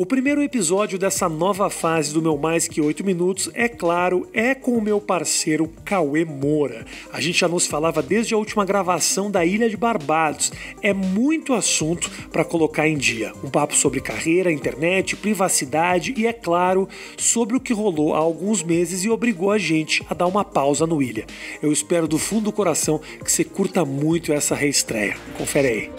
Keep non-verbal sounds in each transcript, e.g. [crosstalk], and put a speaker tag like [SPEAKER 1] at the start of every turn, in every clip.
[SPEAKER 1] O primeiro episódio dessa nova fase do meu Mais Que 8 Minutos, é claro, é com o meu parceiro Cauê Moura. A gente já nos falava desde a última gravação da Ilha de Barbados. É muito assunto para colocar em dia. Um papo sobre carreira, internet, privacidade e, é claro, sobre o que rolou há alguns meses e obrigou a gente a dar uma pausa no Ilha. Eu espero do fundo do coração que você curta muito essa reestreia. Confere aí.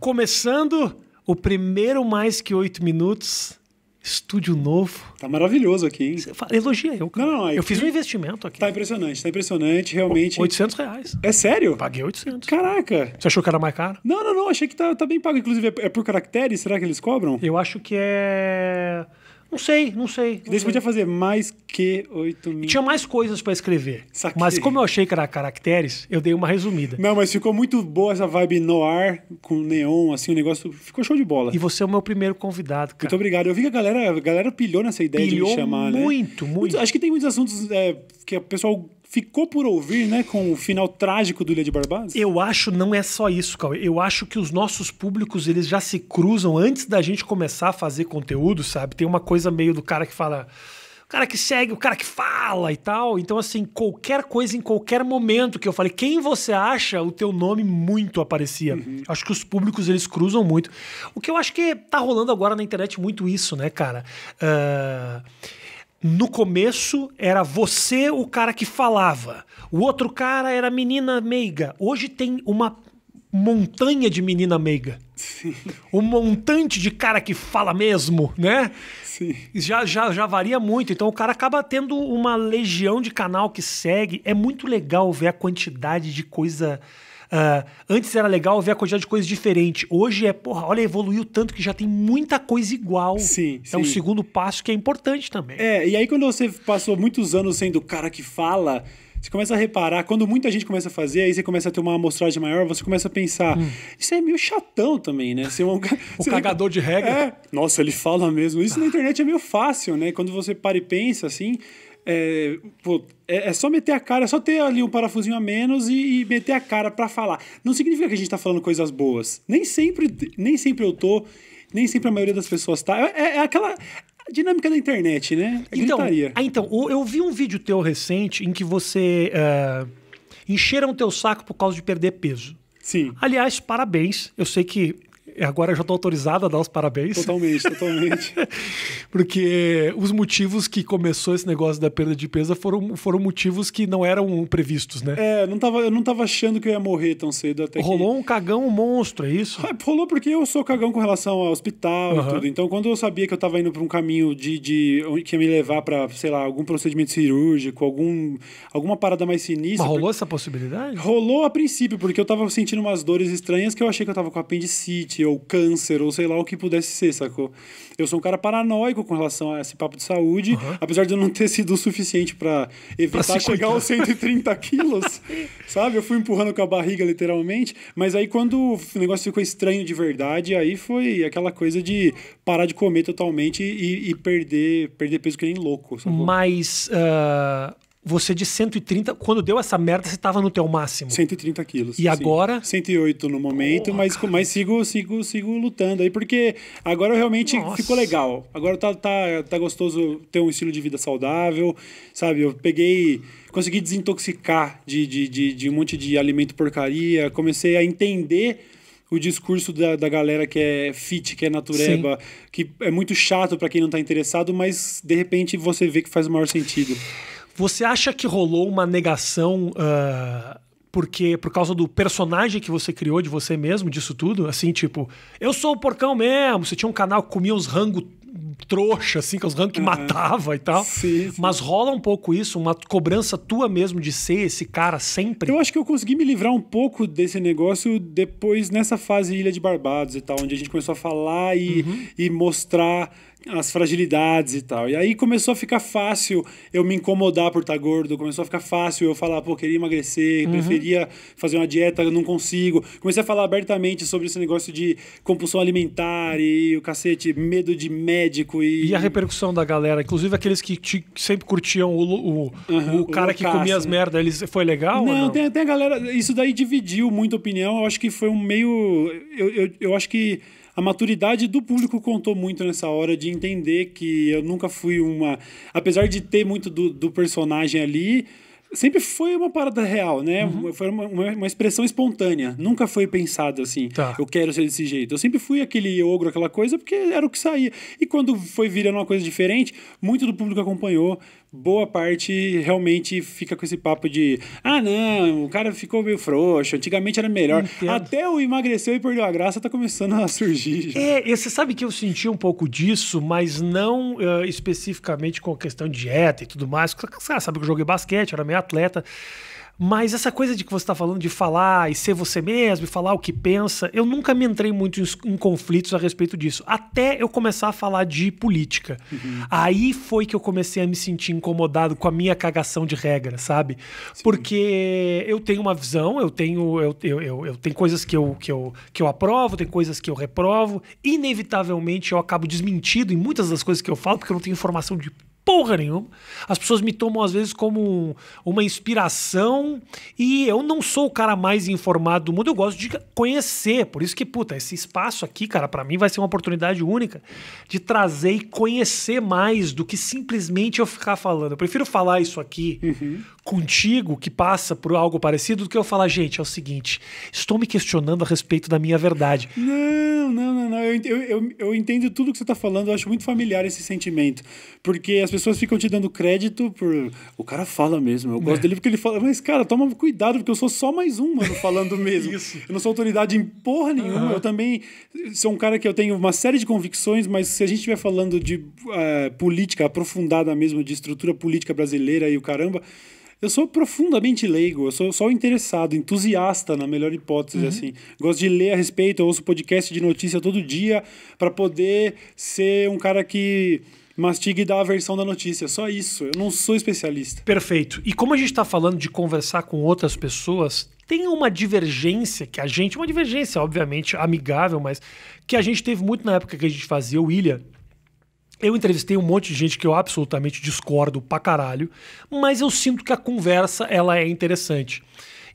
[SPEAKER 1] Começando o primeiro mais que oito minutos.
[SPEAKER 2] Estúdio novo. Tá maravilhoso aqui, hein? Fala, elogia eu, cara. Não, não, eu fiz um investimento aqui. Tá impressionante, tá impressionante, realmente. 800 reais. É sério? Paguei 800. Caraca. Você achou que era mais caro? Não, não, não. Achei que tá, tá bem pago. Inclusive, é, é por caracteres? Será que eles cobram? Eu acho que é não sei, não sei. Não Daí podia fazer mais que 8 mil. Tinha mais coisas
[SPEAKER 1] para escrever. Saquei. Mas como eu achei que era caracteres, eu dei uma resumida.
[SPEAKER 2] Não, mas ficou muito boa essa vibe no ar, com neon, assim, o negócio ficou show de bola. E você é o meu primeiro convidado, cara. Muito obrigado. Eu vi que a galera, a galera pilhou nessa ideia pilhou de me chamar, muito, né? Muito, muito. Acho que tem muitos assuntos é, que o pessoal ficou por ouvir, né, com o final trágico do Ilha de Barbados? Eu acho não é só
[SPEAKER 1] isso, Cauê. Eu acho que os nossos públicos, eles já se cruzam antes da gente começar a fazer conteúdo, sabe? Tem uma coisa meio do cara que fala, o cara que segue, o cara que fala e tal. Então assim, qualquer coisa em qualquer momento que eu falei, quem você acha, o teu nome muito aparecia. Uhum. Acho que os públicos eles cruzam muito. O que eu acho que tá rolando agora na internet muito isso, né, cara? Uh no começo era você o cara que falava, o outro cara era menina meiga. Hoje tem uma montanha de menina meiga. Sim. Um montante de cara que fala mesmo, né? Sim. Já, já, já varia muito. Então o cara acaba tendo uma legião de canal que segue. É muito legal ver a quantidade de coisa Uh, antes era legal ver a quantidade de coisas diferentes. Hoje é, porra, olha, evoluiu tanto que já tem muita coisa igual.
[SPEAKER 2] Sim. É sim. um segundo passo que é importante também. É, e aí quando você passou muitos anos sendo o cara que fala. Você começa a reparar, quando muita gente começa a fazer, aí você começa a ter uma amostragem maior, você começa a pensar, hum. isso é meio chatão também, né? Ser um, [laughs] o cagador de regra. É. nossa, ele fala mesmo. Isso na ah. internet é meio fácil, né? Quando você para e pensa assim, é, pô, é, é, só meter a cara, é só ter ali um parafusinho a menos e, e meter a cara para falar. Não significa que a gente tá falando coisas boas. Nem sempre, nem sempre eu tô, nem sempre a maioria das pessoas tá. É, é aquela dinâmica da internet, né? É então, ah, então, eu vi um vídeo teu recente
[SPEAKER 1] em que você uh, encheram o teu saco por causa de perder peso. Sim. Aliás, parabéns. Eu sei que agora eu já estou autorizado a dar os parabéns.
[SPEAKER 2] Totalmente, totalmente. [laughs] Porque os motivos que começou esse negócio da perda de peso foram, foram motivos que não eram previstos, né? É, não tava, eu não tava achando que eu ia morrer tão cedo até Rolou que... um cagão monstro, é isso? É, rolou porque eu sou cagão com relação ao hospital uhum. e tudo. Então, quando eu sabia que eu estava indo para um caminho de, de que ia me levar para, sei lá, algum procedimento cirúrgico, algum, alguma parada mais sinistra. Mas rolou porque... essa possibilidade? Rolou a princípio, porque eu estava sentindo umas dores estranhas que eu achei que eu estava com apendicite doença ou câncer ou sei lá o que pudesse ser, sacou? Eu sou um cara paranoico com relação a esse papo de saúde, uhum. apesar de eu não ter sido o suficiente para evitar pra chegar aos 130 quilos, [laughs] sabe? Eu fui empurrando com a barriga, literalmente. Mas aí, quando o negócio ficou estranho de verdade, aí foi aquela coisa de parar de comer totalmente e, e perder, perder peso que nem louco. Sacou?
[SPEAKER 1] Mas. Uh você
[SPEAKER 2] de 130, quando deu essa merda, você estava no teu máximo. 130 quilos. E sim. agora? 108 no momento, Porra, mas, mas sigo, sigo, sigo lutando aí, porque agora realmente Nossa. ficou legal. Agora tá, tá, tá gostoso ter um estilo de vida saudável, sabe? Eu peguei consegui desintoxicar de, de, de, de, um monte de alimento porcaria, comecei a entender o discurso da, da galera que é fit, que é natureba, Sim. que é muito chato para quem não está interessado, mas de repente você vê que faz o maior sentido. Você acha que
[SPEAKER 1] rolou uma negação uh, porque por causa do personagem que você criou de você mesmo, disso tudo? Assim, tipo, eu sou o porcão mesmo. Você tinha um canal que comia os rangos trouxa, assim, que é os rangos que uhum. matava e tal. Sim, sim. Mas rola um pouco isso, uma cobrança
[SPEAKER 2] tua mesmo de ser esse cara sempre? Eu acho que eu consegui me livrar um pouco desse negócio depois nessa fase Ilha de Barbados e tal, onde a gente começou a falar e, uhum. e mostrar as fragilidades e tal. E aí começou a ficar fácil eu me incomodar por estar tá gordo, começou a ficar fácil eu falar, pô, queria emagrecer, uhum. preferia fazer uma dieta, eu não consigo. Comecei a falar abertamente sobre esse negócio de compulsão alimentar e o cacete, medo de médico e. E a
[SPEAKER 1] repercussão da galera, inclusive aqueles que te, sempre curtiam o, o, uhum, o cara o que comia as merdas eles foi legal? Não, não?
[SPEAKER 2] Tem, tem a galera. Isso daí dividiu muita opinião. Eu acho que foi um meio. Eu, eu, eu acho que a maturidade do público contou muito nessa hora de entender que eu nunca fui uma. Apesar de ter muito do, do personagem ali, sempre foi uma parada real, né? Uhum. Foi uma, uma, uma, expressão espontânea. Nunca foi pensado assim, tá. eu quero ser desse jeito. Eu sempre fui aquele ogro, aquela coisa, porque era o que saía. E quando foi virando uma coisa diferente, muito do público acompanhou boa parte realmente fica com esse papo de ah, não, o cara ficou meio frouxo, antigamente era melhor. Entendo. Até
[SPEAKER 1] o emagreceu e perdeu a graça tá começando a surgir. Já. É, você sabe que eu senti um pouco disso, mas não uh, especificamente com a questão de dieta e tudo mais. Cara, sabe que eu joguei basquete, era meio atleta. Mas essa coisa de que você está falando de falar e ser você mesmo, e falar o que pensa, eu nunca me entrei muito em, conflitos a respeito disso. Até eu começar a falar de política. Uhum. Aí foi que eu comecei a me sentir incomodado com a minha cagação de regra, sabe? Sim. Porque eu tenho uma visão, eu tenho, eu, eu, eu, eu tenho coisas que eu, que, eu, que eu aprovo, tem coisas que eu reprovo. Inevitavelmente eu acabo desmentido em muitas das coisas que eu falo, porque eu não tenho informação de porra nenhuma. As pessoas me tomam às vezes como uma inspiração e eu não sou o cara mais informado do mundo, eu gosto de conhecer. Por isso que, puta, esse espaço aqui, cara, para mim vai ser uma oportunidade única de trazer e conhecer mais do que simplesmente eu ficar falando. Eu prefiro falar isso aqui uhum contigo que passa por algo parecido do que eu falar, gente, é o seguinte, estou me questionando a respeito da minha
[SPEAKER 2] verdade. Não, não, não, não. Eu, eu, eu entendo tudo que você está falando, eu acho muito familiar esse sentimento. Porque as pessoas ficam te dando crédito por. O cara fala mesmo, eu é. gosto dele porque ele fala, mas cara, toma cuidado, porque eu sou só mais um, mano, falando [laughs] mesmo. eu não sou autoridade em porra nenhuma. Uhum. Eu também sou um cara que eu tenho uma série de convicções, mas se a gente estiver falando de uh, política aprofundada mesmo, de estrutura política brasileira e o caramba eu sou profundamente leigo, eu sou só interessado, entusiasta, na melhor hipótese, uhum. assim. Gosto de ler a respeito, eu ouço podcast de notícia todo dia para poder ser um cara que mastiga e dá a versão da notícia. Só isso. Eu não sou especialista. Perfeito. E como
[SPEAKER 1] a gente está falando de conversar com outras pessoas, tem uma divergência que a gente, uma divergência, obviamente, amigável, mas que a gente teve muito na época que a gente fazia o William eu entrevistei um monte de gente que eu absolutamente discordo pra caralho, mas eu sinto que a conversa ela é interessante.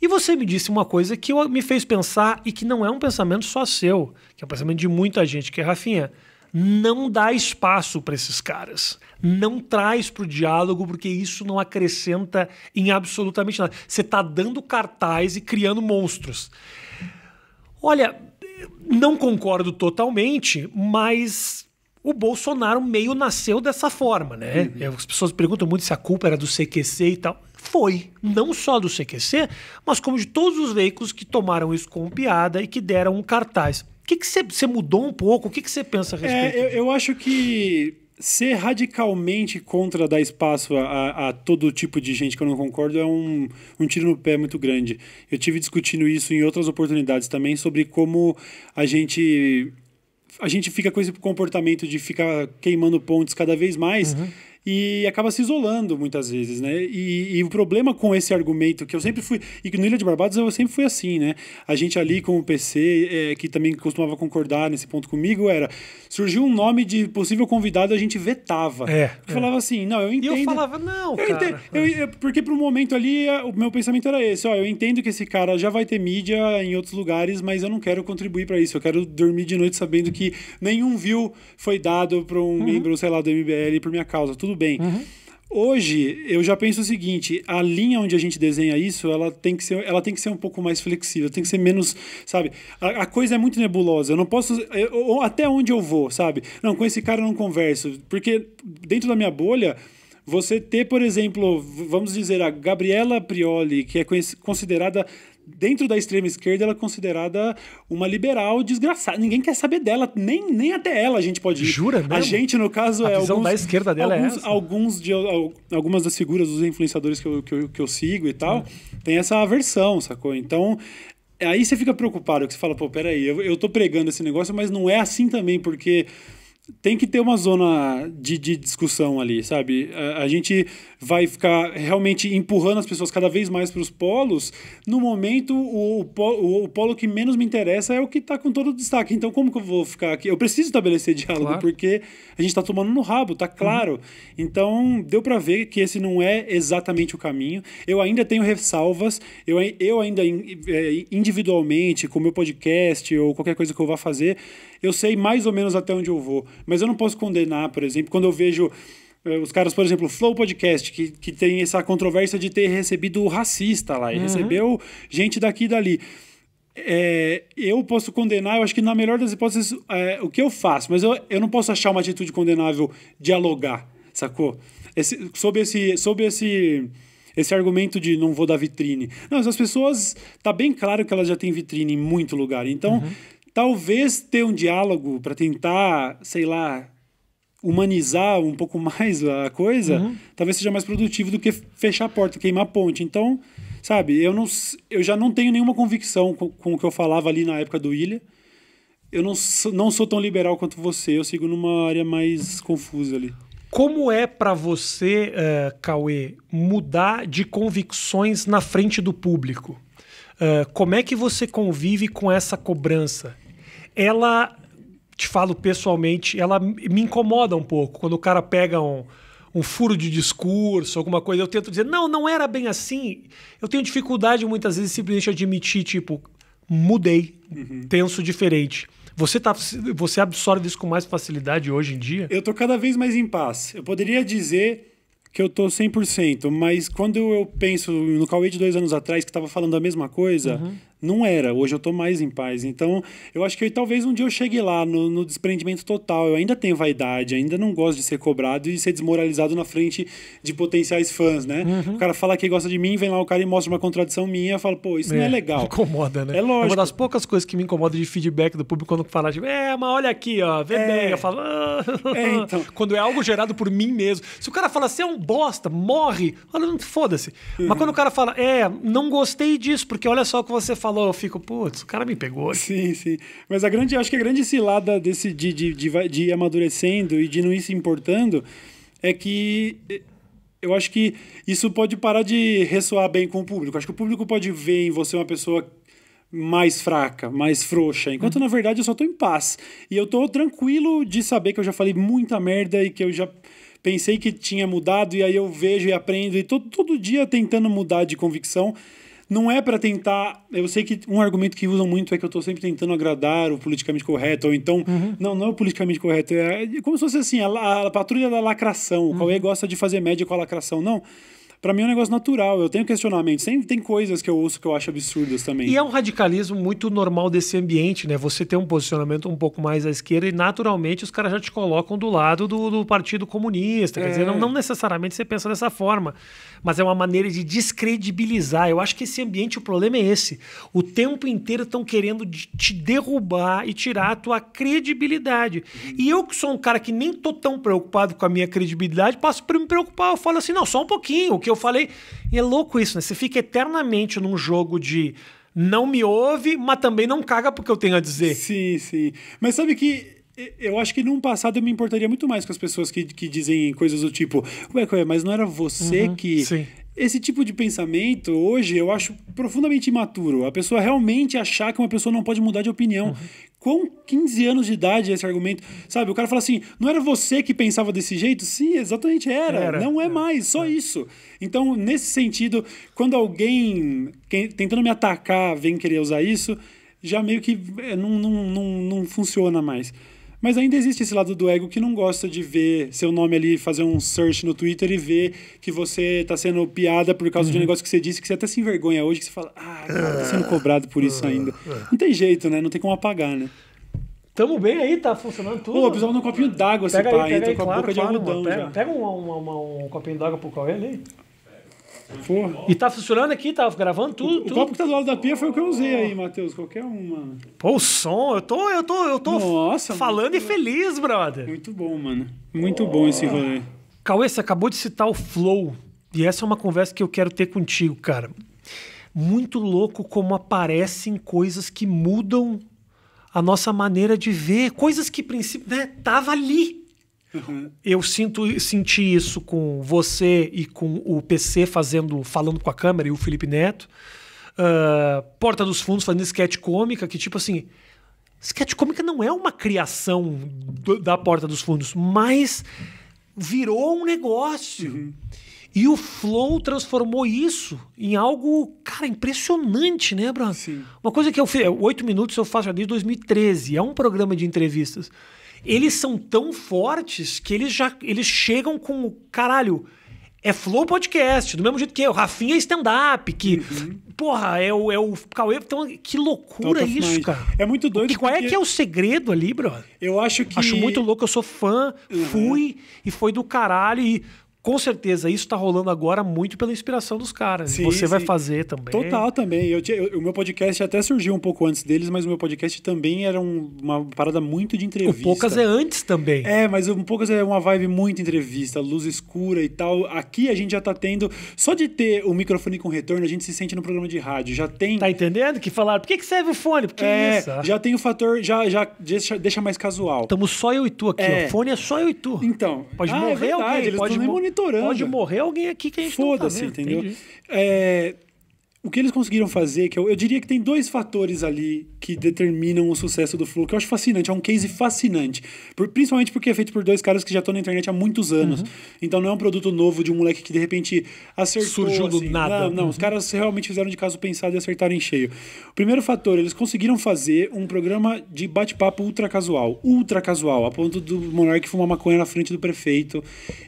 [SPEAKER 1] E você me disse uma coisa que me fez pensar e que não é um pensamento só seu, que é um pensamento de muita gente, que é, Rafinha, não dá espaço para esses caras. Não traz para o diálogo, porque isso não acrescenta em absolutamente nada. Você está dando cartaz e criando monstros. Olha, não concordo totalmente, mas o Bolsonaro meio nasceu dessa forma, né? Uhum. É, as pessoas perguntam muito se a culpa era do CQC e tal. Foi, não só do CQC, mas como de todos os veículos que tomaram isso como piada e que deram um cartaz. O que você mudou um pouco? O que você pensa a respeito?
[SPEAKER 2] É, eu, eu, acho que ser radicalmente contra dar espaço a, a, todo tipo de gente que eu não concordo é um, um tiro no pé muito grande. Eu tive discutindo isso em outras oportunidades também sobre como a gente a gente fica com esse comportamento de ficar queimando pontes cada vez mais. Uhum e acaba se isolando muitas vezes, né? E, e, o problema com esse argumento que eu sempre fui, e que no Ilha de Barbados eu sempre fui assim, né? A gente ali com o PC, é, que também costumava concordar nesse ponto comigo, era surgiu um nome de possível convidado, a gente vetava. É. é. Falava assim, não, eu entendo. E eu falava, não, eu cara. Entendo, eu, eu, porque momento ali, o meu pensamento era esse, ó, eu entendo que esse cara já vai ter mídia em outros lugares, mas eu não quero contribuir para isso, eu quero dormir de noite sabendo que nenhum view foi dado para um uhum. membro, sei lá, do MBL por minha causa. Tudo tudo bem. Uhum. Hoje eu já penso o seguinte, a linha onde a gente desenha isso, ela tem que ser, ela tem que ser um pouco mais flexível, tem que ser menos, sabe? A, a coisa é muito nebulosa. Eu não posso, eu, até onde eu vou, sabe? Não, com esse cara eu não converso, porque dentro da minha bolha você ter, por exemplo, vamos dizer, a Gabriela Prioli, que é considerada dentro da extrema esquerda, ela é considerada uma liberal desgraçada. Ninguém quer saber dela, nem, nem até ela a gente pode ir. Jura mesmo? A gente, no caso, a é. A visão alguns, da esquerda dela é alguns, é essa. Alguns de, algumas das figuras dos influenciadores que eu, que eu, que eu sigo e tal, hum. tem essa aversão, sacou? Então, aí você fica preocupado, que você fala, pô, peraí, eu, eu tô pregando esse negócio, mas não é assim também, porque tem que ter uma zona de, de discussão ali, sabe? A, a gente vai ficar realmente empurrando as pessoas cada vez mais para os polos, no momento o, polo, o, polo que menos me interessa é o que está com todo o destaque. Então, como que eu vou ficar aqui? Eu preciso estabelecer [laughs] diálogo, claro. porque a gente está tomando no rabo, tá uhum. claro. Uhum. Então, deu para ver que esse não é exatamente o caminho. Eu ainda tenho ressalvas, eu, eu ainda é, individualmente, com o meu podcast ou qualquer coisa que eu vá fazer, eu sei mais ou menos até onde eu vou. Mas eu não posso condenar, por exemplo, quando eu vejo é, os caras, por exemplo, Flow Podcast, que, que tem essa controvérsia de ter recebido racista lá, e uhum. recebeu gente daqui e dali. É, eu posso condenar, eu acho que na melhor das hipóteses, é, o que eu faço, mas eu, eu não posso achar uma atitude condenável dialogar, sacou? Esse, sob esse. sobre esse esse argumento de não vou dar vitrine. Não, as pessoas, tá bem claro que elas já têm vitrine em muito lugar. Então, uhum. talvez ter um diálogo para tentar, sei lá, humanizar um pouco mais a coisa, uhum. talvez seja mais produtivo do que fechar a porta, queimar a ponte. Então, sabe, eu, não, eu já não tenho nenhuma convicção com, com o que eu falava ali na época do Ilha. Eu não sou, não sou tão liberal quanto você, eu sigo numa área mais confusa ali.
[SPEAKER 1] Como é para você, uh, Cauê, mudar de convicções na frente do público? Uh, como é que você convive com essa cobrança? Ela te falo pessoalmente, ela me incomoda um pouco. Quando o cara pega um, um furo de discurso, alguma coisa, eu tento dizer, não, não era bem assim. Eu tenho dificuldade muitas vezes simplesmente admitir, tipo, mudei, uhum. penso diferente. Você, tá, você absorve isso com mais facilidade hoje em dia? Eu tô cada
[SPEAKER 2] vez mais em paz. Eu poderia dizer que eu tô 100%, mas quando eu penso no Cauê de dois anos atrás, que tava falando a mesma coisa, uhum. Não era, hoje eu estou mais em paz. Então, eu acho que eu, talvez um dia eu chegue lá no, no, desprendimento total. Eu ainda tenho vaidade, ainda não gosto de ser cobrado e ser desmoralizado na frente de potenciais fãs, né? Uhum. O cara fala que gosta de mim, vem lá o cara e mostra uma contradição minha, fala, pô, isso é, não é, é
[SPEAKER 1] legal. [laughs] Incomoda, né? É lógico. É uma das poucas coisas que me incomoda de feedback do público quando fala, tipo, é, mas olha
[SPEAKER 2] aqui, ó, vê é. bem. Eu falo, ah. é, então.
[SPEAKER 1] [laughs] quando é algo gerado por mim mesmo. Se o cara fala, você é um bosta, morre, olha, foda-se. Uhum. Mas
[SPEAKER 2] quando o cara fala, é, não gostei disso, porque olha só o que você falou falou, eu fico, putz, o cara me pegou. [laughs] Sim, sim. Mas a grande, acho que a grande cilada desse de, de, de, de ir amadurecendo e de não ir se importando é que eh, eu acho que isso pode parar de ressoar bem com o público. Acho que o público pode ver em você uma pessoa mais fraca, mais frouxa, enquanto uhum. na verdade eu só tô em paz. E eu tô tranquilo de saber que eu já falei muita merda e que eu já pensei que tinha mudado e aí eu vejo e aprendo e tô todo dia tentando mudar de convicção. Não é para tentar. Eu sei que um argumento que usam muito é que eu estou sempre tentando agradar o politicamente correto, ou então. Uhum. Não, não é o politicamente correto. É, é como se fosse assim, a, a patrulha da lacração. Uhum. O Cauê gosta de fazer média com a lacração. Não para mim é um negócio natural. Eu tenho questionamento. Sempre tem coisas que eu ouço que eu acho absurdas também. E é um radicalismo muito normal desse
[SPEAKER 1] ambiente, né? Você tem um posicionamento um pouco mais à esquerda e naturalmente os caras já te colocam do lado do, do Partido Comunista. É. Quer dizer, é. não, não, necessariamente você pensa dessa forma, mas é uma maneira de descredibilizar. Eu acho que esse ambiente, o problema é esse. O tempo inteiro estão querendo te derrubar e tirar a tua credibilidade. E eu que sou um cara que nem tô tão preocupado com a minha credibilidade, passo para me preocupar. Eu falo assim, não, só um pouquinho. O que eu eu falei. E é louco isso, né? Você fica eternamente num jogo de não me ouve, mas também não caga porque eu
[SPEAKER 2] tenho a dizer. Sim, sim. Mas sabe que eu acho que num passado eu me importaria muito mais com as pessoas que, que dizem coisas do tipo, ué, ué mas não era você uhum, que. Sim. Esse tipo de pensamento, hoje, eu acho profundamente imaturo. A pessoa realmente achar que uma pessoa não pode mudar de opinião. Uhum com 15 anos de idade é esse argumento. Sabe, o cara fala assim: não era você que pensava desse jeito? Sim, exatamente era. era. Não é, é mais, só é. isso. Então, nesse sentido, quando alguém tentando me atacar vem querer usar isso, já meio que eh, não, não, não, não funciona mais. Mas ainda existe esse lado do ego que não gosta de ver seu nome ali, fazer um search no Twitter e ver que você está sendo piada por causa uhum. de um uhum. negócio que você disse, que você até se envergonha hoje, que você fala, ah, cara, tá sendo ah, cobrado por isso ah, ainda. Ah. Não tem jeito, né? Não tem como apagar, né? Tamo bem aí, tá funcionando tudo. Pô, precisava de um copinho d'água, esse pega pai. Aí, pega aí, com a claro, boca claro, de algodão mano, pega, já.
[SPEAKER 1] Pega um, um, um, um copinho d'água pro Cauê ali. Porra.
[SPEAKER 2] E tá funcionando
[SPEAKER 1] aqui, tá gravando tudo. O, tudo. o copo que
[SPEAKER 2] tá do lado da pia foi o que eu usei aí, Matheus. Qualquer uma.
[SPEAKER 1] Pô, o som, eu tô, eu tô, eu tô Nossa, falando e feliz, brother. Muito bom, mano. Muito oh. bom esse rolê. Cauê, você acabou de citar o Flow. E essa é uma conversa que eu quero ter contigo, cara. Muito louco como aparecem coisas que mudam a nossa maneira de ver, coisas que princípio, né, tava ali eu sinto, senti isso com você e com o PC fazendo, falando com a câmera e o Felipe Neto. Uh, Porta dos Fundos fazendo sketch cômica, que tipo assim. Sketch cômica não é uma criação do, da Porta dos Fundos, mas virou um negócio. Uhum. E o Flow transformou isso em algo, cara, impressionante, né, Bruno? Uma coisa que eu fiz, oito minutos eu faço já desde 2013, é um programa de entrevistas eles são tão fortes que eles já eles chegam com o caralho. É Flow Podcast, do mesmo jeito que eu. Rafinha é stand-up, que. Uhum. Porra, é o, é o Cauê. Então, que loucura Total isso, cara. É muito doido. Que, qual é porque... é que é o segredo ali, brother? Eu acho que. Acho muito louco, eu sou fã, uhum. fui
[SPEAKER 2] e foi do caralho. E com certeza isso está rolando agora muito pela inspiração dos caras. Sim, Você sim. vai fazer também. Total também. Eu, eu, o meu podcast até surgiu um pouco antes deles, mas o meu podcast também era um, uma parada muito de entrevista. O Poucas é antes também. É, mas o Poucas é uma vibe muito entrevista, luz escura e tal. Aqui a gente já está tendo. Só de ter o microfone com retorno, a gente se sente no programa de rádio. Já tem. Tá entendendo? Que falaram, por que, que serve o fone? Porque é, isso? Ah. já tem o fator, já, já deixa, deixa mais casual. Estamos só eu e tu aqui, é. O fone
[SPEAKER 1] é só eu e tu. Então.
[SPEAKER 2] Pode ah, é morrer é verdade, alguém, pode morrer monitorando. Pode morrer alguém aqui que a gente tá Foda-se, tá entendeu? É, o que eles conseguiram fazer, que eu, eu diria que tem dois fatores ali que determinam o sucesso do Flow, que eu acho fascinante, é um case fascinante. Por, principalmente porque é feito por dois caras que já estão na internet há muitos anos. Uhum. Então não é um produto novo de um moleque que de repente acertou. Surgiu do assim, nada. Não, não uhum. os caras realmente fizeram de caso pensado e acertaram em cheio. O primeiro fator, eles conseguiram fazer um programa de bate-papo ultra casual. Ultra casual, a ponto do monarque fumar maconha na frente do prefeito.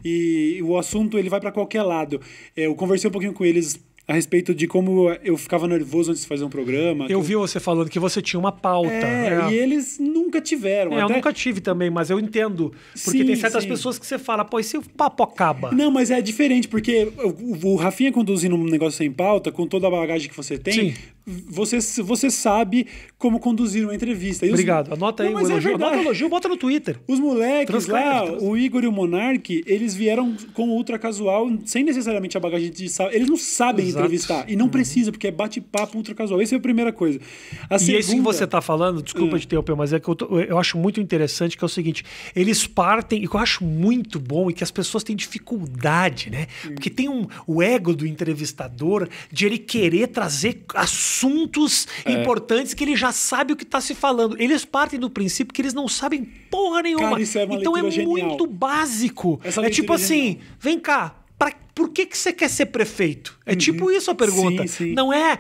[SPEAKER 2] E o assunto ele vai para qualquer lado. É, eu conversei um pouquinho com eles a respeito de como eu ficava nervoso antes de fazer um programa. Eu que...
[SPEAKER 1] vi você falando que você tinha uma pauta. É, é. E
[SPEAKER 2] eles nunca tiveram. É, até... Eu nunca
[SPEAKER 1] tive também, mas eu entendo. Porque sim, tem certas sim. pessoas que você fala, pô, esse se o papo acaba? Não,
[SPEAKER 2] mas é diferente, porque o, o Rafinha conduzindo um negócio sem pauta, com toda a bagagem que você tem, sim você, você sabe como conduzir uma entrevista. Obrigado. Anota aí Não, mas o é elogio. É anota o elogio, bota no Twitter. Os moleques lá, o Igor e o Monark, eles vieram com ultra casual, sem necessariamente a bagagem de sal. Eles não sabem Exato. entrevistar. E não uhum. precisa, porque é bate-papo ultra casual. Essa é a primeira coisa. A e segunda... esse que você está
[SPEAKER 1] falando, desculpa ter o pé mas é que eu, tô, eu acho muito interessante, que é o seguinte: eles partem, e que eu acho muito bom, e é que as pessoas têm dificuldade, né? Porque tem um, o ego do entrevistador de ele querer trazer sua assuntos é. importantes que ele já sabe o que está se falando. Eles partem do princípio que eles não sabem porra nenhuma. Cara, é então é genial. muito básico. é tipo é assim, vem cá, por que, que você quer ser prefeito? É tipo uhum. tipo isso
[SPEAKER 2] a pergunta. Sim, sim. Não é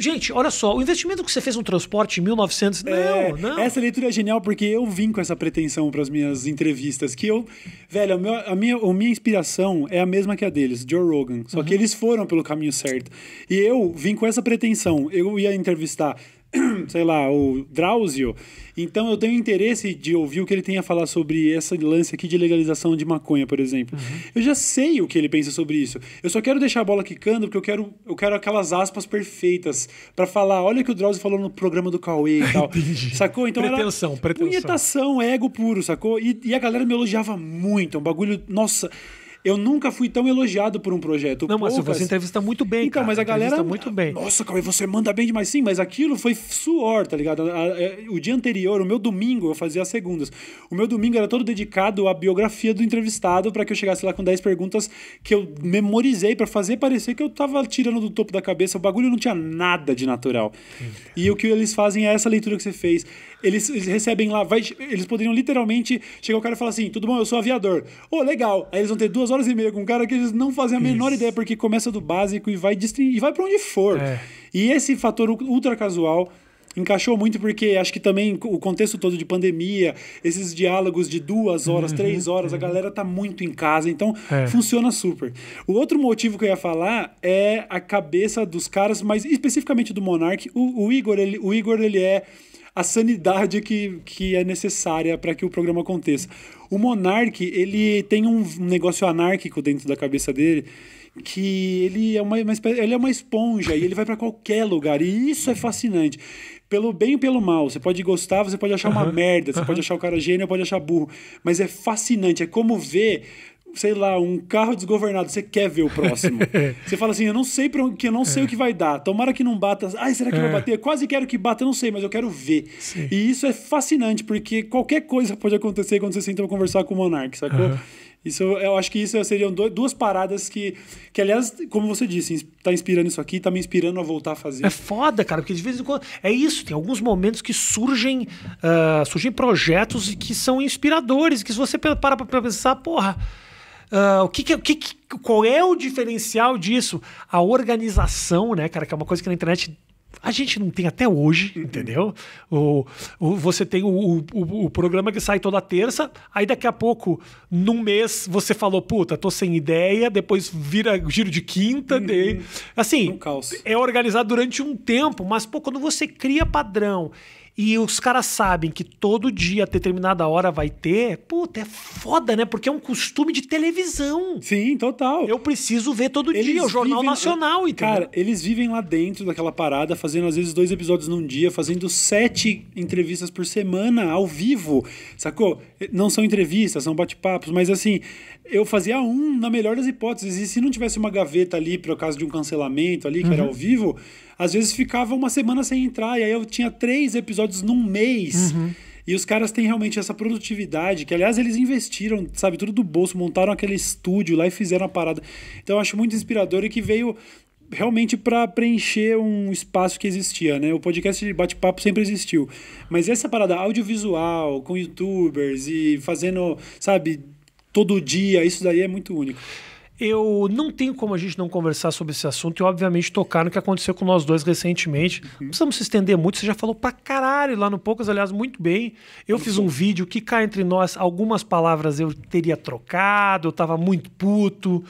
[SPEAKER 2] Gente, olha só, o investimento que você fez no transporte em 1900, é, não, é, não. Essa leitura é genial porque eu vim com essa pretensão para as minhas entrevistas, que eu, velho, a minha, a minha, a minha inspiração é a mesma que a deles, Joe Rogan, só uhum. que eles foram pelo caminho certo. E eu vim com essa pretensão, eu ia entrevistar [clears throat] sei lá, o Drauzio. Então eu tenho interesse de ouvir o que ele tem a falar sobre essa lance aqui de legalização de maconha, por exemplo. Uhum. Eu já sei o que ele pensa sobre isso. Eu só quero deixar a bola quicando porque eu quero, eu quero aquelas aspas perfeitas para falar, olha o que o Drauzio falou no programa do Cauê e [laughs] tal. sacou? Então pretensão, era pretensão. punhetação, ego puro, sacou? E, e a galera me elogiava muito, é um bagulho, nossa eu nunca fui tão elogiado por um projeto. Não, Poucas... mas você entrevista muito bem, então, cara. mas a galera. muito bem. Nossa, Cauê, você manda bem demais. Sim, mas aquilo foi suor, tá ligado? O dia anterior, o meu domingo, eu fazia as segundas. O meu domingo era todo dedicado à biografia do entrevistado para que eu chegasse lá com 10 perguntas que eu memorizei para fazer parecer que eu tava tirando do topo da cabeça. O bagulho não tinha nada de natural. E o que eles fazem é essa leitura que você fez. Eles, eles recebem lá, vai, eles poderiam literalmente chegar o cara e falar assim: tudo bom, eu sou aviador. Ô, oh, legal. Aí eles vão ter duas horas e meia com um cara que eles não fazem a menor Isso. ideia, porque começa do básico e vai, e vai para onde for. É. E esse fator ultra casual encaixou muito porque acho que também o contexto todo de pandemia, esses diálogos de duas horas, uhum, três horas, uhum. a galera tá muito em casa, então é. funciona super. O outro motivo que eu ia falar é a cabeça dos caras, mas especificamente do Monark. O, o Igor, ele, o Igor, ele é a sanidade que, que é necessária para que o programa aconteça. O Monark, ele tem um negócio anárquico dentro da cabeça dele, que ele é uma, uma ele é uma esponja e ele vai para qualquer lugar, e isso é fascinante. Pelo bem e pelo mal, você pode gostar, você pode achar uhum. uma merda, você uhum. pode achar o cara gênio, pode achar burro, mas é fascinante, é como ver sei lá, um carro desgovernado, você quer ver o próximo. [laughs] você fala assim, eu não sei para que eu não sei é. o que vai dar. Tomara que não bata. Ai, será que é. vai bater? Eu quase quero que bata, eu não sei, mas eu quero ver. Sim. E isso é fascinante, porque qualquer coisa pode acontecer quando você senta pra conversar com o Monark, sacou? Uhum. Isso, eu acho que isso seriam duas paradas que, que, aliás, como você disse, tá inspirando isso aqui, tá me inspirando a voltar a fazer. É foda, cara, porque de vez em quando. É isso, tem alguns momentos que surgem
[SPEAKER 1] uh, surgem projetos que são inspiradores, que se você para pra pensar, porra, ah, o que, que, o que, qual é o diferencial disso? A organização, né, cara, que é uma coisa que na internet a gente não tem até hoje, entendeu? O, o você tem o, o, o, programa que sai toda terça, aí daqui a pouco, num mês, você falou, puta, tô sem ideia, depois vira giro de quinta. Uhum. De... Assim, um é organizado durante um tempo, mas pô, quando você cria padrão e os caras sabem que todo dia, a determinada hora, vai ter, puta, é foda, né? Porque é um costume de televisão. Sim, total. Eu preciso ver todo eles dia o Jornal vivem, Nacional, é, entendeu? Cara,
[SPEAKER 2] eles vivem lá dentro daquela parada, fazendo às vezes dois episódios num dia, fazendo sete entrevistas por semana, ao vivo, sacou? Não são entrevistas, são bate-papos, mas assim, eu fazia um, na melhor das hipóteses, e se não tivesse uma gaveta ali, por causa de um cancelamento ali, que uhum. era ao vivo às vezes ficava uma semana sem entrar, e aí eu tinha três episódios num mês. Uhum. E os caras têm realmente essa produtividade, que aliás eles investiram, sabe, tudo do bolso, montaram aquele estúdio lá e fizeram a parada. Então eu acho muito inspirador e que veio realmente para preencher um espaço que existia, né? O podcast de bate-papo sempre existiu, mas essa parada audiovisual com youtubers e fazendo, sabe, todo dia, isso daí é muito único. Eu não tenho como a gente não conversar sobre esse assunto e, obviamente,
[SPEAKER 1] tocar no que aconteceu com nós dois recentemente. Uhum. Não precisamos se estender muito, você já falou pra caralho lá no Poucas, aliás, muito bem. Eu fiz um vídeo que cá entre nós, algumas palavras eu teria trocado, eu tava muito puto.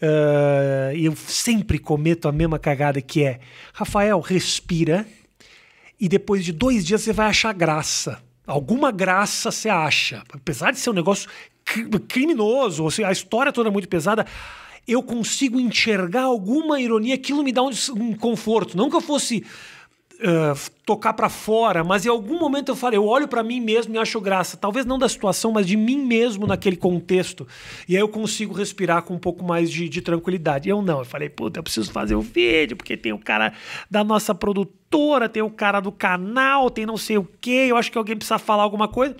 [SPEAKER 1] Uh, eu sempre cometo a mesma cagada que é: Rafael, respira e depois de dois dias você vai achar graça. Alguma graça você acha. Apesar de ser um negócio criminoso, ou seja, a história toda é muito pesada eu consigo enxergar alguma ironia, aquilo me dá um, um conforto. Não que eu fosse uh, tocar para fora, mas em algum momento eu falei eu olho para mim mesmo e acho graça. Talvez não da situação, mas de mim mesmo naquele contexto. E aí eu consigo respirar com um pouco mais de, de tranquilidade. Eu não, eu falei, puta, eu preciso fazer o um vídeo, porque tem o cara da nossa produtora, tem o cara do canal, tem não sei o quê, eu acho que alguém precisa falar alguma coisa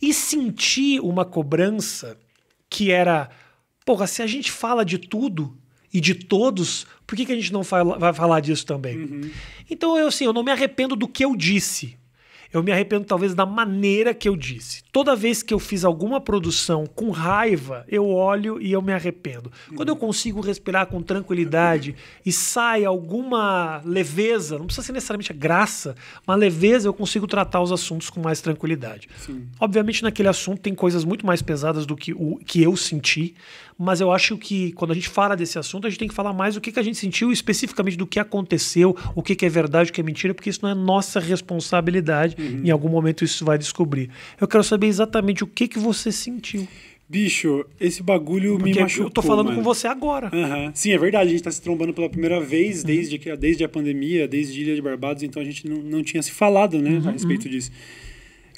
[SPEAKER 1] e senti uma cobrança que era, porra, se a gente fala de tudo e de todos, por que, que a gente não fala, vai falar disso também? Uhum. Então eu assim, eu não me arrependo do que eu disse. Eu me arrependo talvez da maneira que eu disse. Toda vez que eu fiz alguma produção com raiva, eu olho e eu me arrependo. Quando eu consigo respirar com tranquilidade e sai alguma leveza, não precisa ser necessariamente graça, mas leveza, eu consigo tratar os assuntos com mais tranquilidade. Sim. Obviamente naquele assunto tem coisas muito mais pesadas do que o que eu senti, mas eu acho que quando a gente fala desse assunto, a gente tem que falar mais o que, que a gente sentiu especificamente do que aconteceu, o que, que é verdade, o que é mentira, porque isso não é nossa responsabilidade. Uhum. Em algum momento isso vai descobrir. Eu quero saber exatamente o que, que você sentiu. Bicho, esse
[SPEAKER 2] bagulho Porque me machucou. Eu tô falando mano. com você agora. Uhum. Sim, é verdade. A gente tá se trombando pela primeira vez desde, uhum. desde a pandemia, desde Ilha de Barbados, então a gente não, não tinha se falado, né, uhum. a respeito uhum. disso.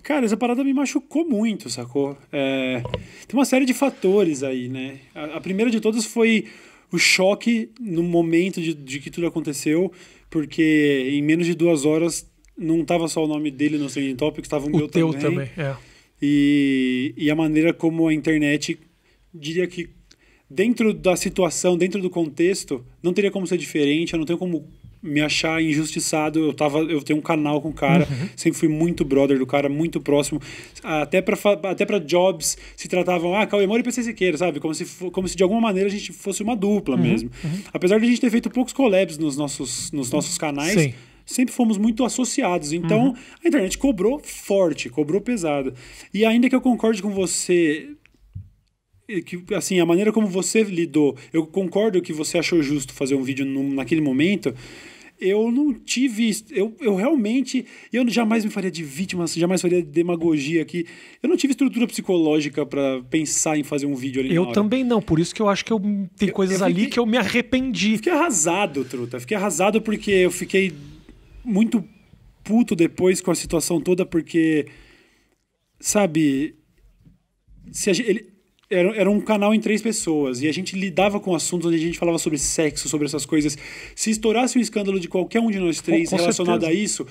[SPEAKER 2] Cara, essa parada me machucou muito, sacou? É, tem uma série de fatores aí, né? A, a, primeira de todas foi o choque no momento de, de que tudo aconteceu, porque em menos de duas horas não estava só o nome dele no Trending Topics, estava o, o meu teu também. também é. e, e a maneira como a internet, diria que dentro da situação, dentro do contexto, não teria como ser diferente, eu não tenho como me achar injustiçado. Eu tava, eu tenho um canal com o cara, uhum. sempre fui muito brother do cara, muito próximo. Até para até para jobs se tratavam, ah, Cauê Moura e PC Siqueira, sabe? Como se como se de alguma maneira a gente fosse uma dupla uhum. mesmo. Uhum. Apesar de a gente ter feito poucos collabs nos nossos nos nossos canais. Sim. Sempre fomos muito associados, então uhum. a internet cobrou forte, cobrou pesado. E ainda que eu concorde com você que, assim, a maneira como você lidou, eu concordo que você achou justo fazer um vídeo no, naquele momento, eu não tive. Eu, eu realmente. Eu jamais me faria de vítima, jamais faria de demagogia aqui. Eu não tive estrutura psicológica para pensar em fazer um vídeo ali. Eu também
[SPEAKER 1] não, por isso que eu acho que eu, tem eu, coisas eu fiquei, ali
[SPEAKER 2] que eu me arrependi. Fiquei arrasado, Truta. Fiquei arrasado porque eu fiquei muito puto depois com a situação toda, porque. Sabe. Se a, ele, era, era um canal em três pessoas e a gente lidava com assuntos onde a gente falava sobre sexo, sobre essas coisas. Se estourasse um escândalo de qualquer um de nós três com, com relacionado certeza. a isso,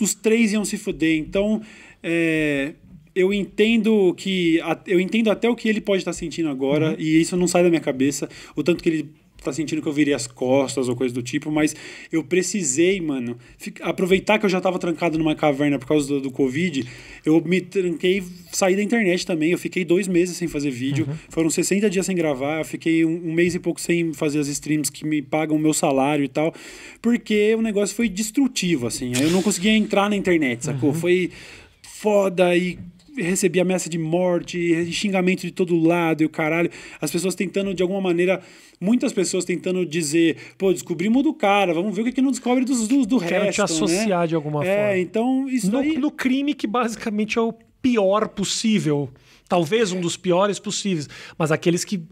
[SPEAKER 2] os três iam se fuder. Então, é, eu entendo que eu entendo até o que ele pode estar sentindo agora uhum. e isso não sai da minha cabeça o tanto que ele tá sentindo que eu virei as costas ou coisa do tipo, mas eu precisei, mano, aproveitar que eu já tava trancado numa caverna por causa do, do Covid, eu me tranquei, saí da internet também, eu fiquei dois meses sem fazer vídeo, uhum. foram 60 dias sem gravar, eu fiquei um, um, mês e pouco sem fazer as streams que me pagam o meu salário e tal, porque o negócio foi destrutivo, assim, eu não conseguia entrar na internet, sacou? Uhum. Foi foda e recebia ameaça de morte, xingamento de todo lado e o caralho. As pessoas tentando, de alguma maneira, muitas pessoas tentando dizer, pô, descobrimos do cara, vamos ver o que, que não descobre dos, do, do Quero resto. Quero né? te associar né? de alguma é, forma. É, então isso no, daí... no crime
[SPEAKER 1] que basicamente é o pior possível talvez um dos piores possíveis, mas aqueles que,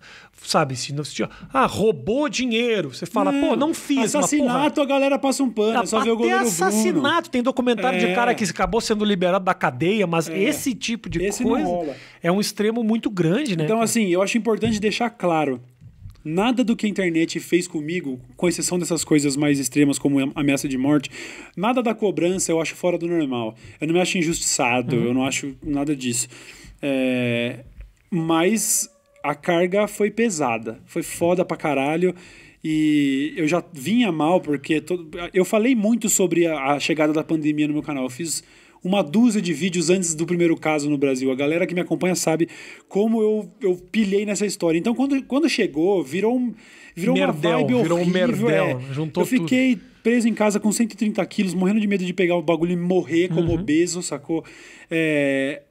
[SPEAKER 1] sabe, se não assistiu, ah, roubou dinheiro. Você fala, pô, hum, não fiz. Assassinato,
[SPEAKER 2] a galera passa um pano, é só Até vê o goleiro assassinato,
[SPEAKER 1] tem documentário é. de cara que acabou sendo liberado
[SPEAKER 2] da cadeia, mas é. esse tipo de esse coisa é um extremo muito grande, né? Então, assim, eu acho importante deixar claro. Nada do que a internet fez comigo, com exceção dessas coisas mais extremas como ameaça de morte, nada da cobrança eu acho fora do normal. Eu não me acho injustiçado, uhum. eu não acho nada disso. É, mas a carga foi pesada, foi foda pra caralho. E eu já vinha mal, porque todo, eu falei muito sobre a, a chegada da pandemia no meu canal. Eu fiz uma dúzia de vídeos antes do primeiro caso no Brasil. A galera que me acompanha sabe como eu, eu pilhei nessa história. Então, quando, quando chegou, virou, um, virou merdel, uma vibe horrível. Virou um merdel, é. juntou Eu fiquei tudo. preso em casa com 130 quilos, morrendo de medo de pegar o bagulho e morrer como uhum. obeso, sacou? É,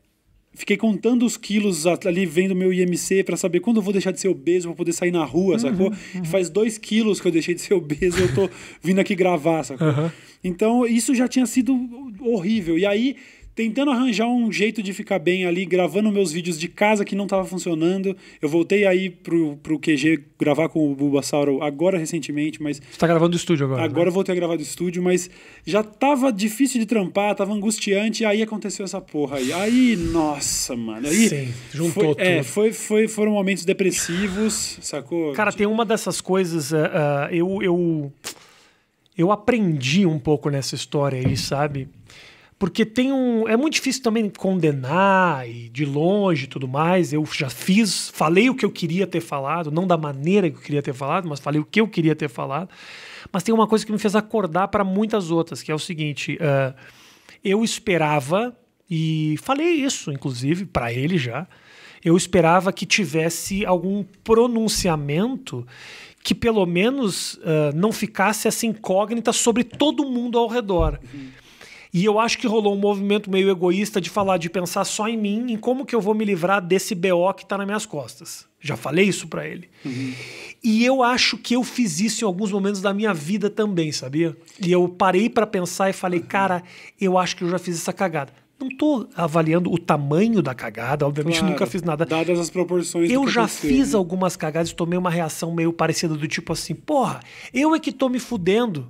[SPEAKER 2] fiquei contando os quilos ali vendo meu IMC para saber quando eu vou deixar de ser obeso para poder sair na rua, uhum, sacou? Uhum. Faz dois quilos que eu deixei de ser obeso e eu tô [laughs] vindo aqui gravar, sacou? Uhum. Então isso já tinha sido horrível. E aí tentando arranjar um jeito de ficar bem ali, gravando meus vídeos de casa que não estava funcionando. Eu voltei aí pro, pro QG gravar com o Bulbasauro agora recentemente, mas. Você tá gravando do estúdio agora? Agora né? eu voltei a gravar do estúdio, mas já tava difícil de trampar, tava angustiante, aí aconteceu essa porra aí. Aí, nossa, mano. Aí Sim, juntou foi, é, tudo. É, foi, foi, foram momentos depressivos, sacou? Cara, tem uma dessas coisas. Uh, eu, eu,
[SPEAKER 1] eu aprendi um pouco nessa história aí, sabe? porque tem um. É muito difícil também condenar e de longe e tudo mais. Eu já fiz, falei o que eu queria ter falado, não da maneira que eu queria ter falado, mas falei o que eu queria ter falado. Mas tem uma coisa que me fez acordar para muitas outras, que é o seguinte: uh, eu esperava, e falei isso, inclusive, para ele já. Eu esperava que tivesse algum pronunciamento que pelo menos uh, não ficasse essa assim, incógnita sobre todo mundo ao redor. Uhum e eu acho que rolou um movimento meio egoísta de falar, de pensar só em mim, em como que eu vou me livrar desse BO que tá nas minhas costas. Já falei isso para ele. Uhum. E eu acho que eu fiz isso em alguns momentos da minha vida também, sabia? E eu parei para pensar e falei, uhum. cara, eu acho que eu já fiz essa cagada. Não tô avaliando o tamanho da cagada, obviamente claro, nunca fiz nada. Dadas as proporções. Eu já fiz né? algumas cagadas e tomei uma reação meio parecida do tipo assim, porra, eu é que tô me fudendo.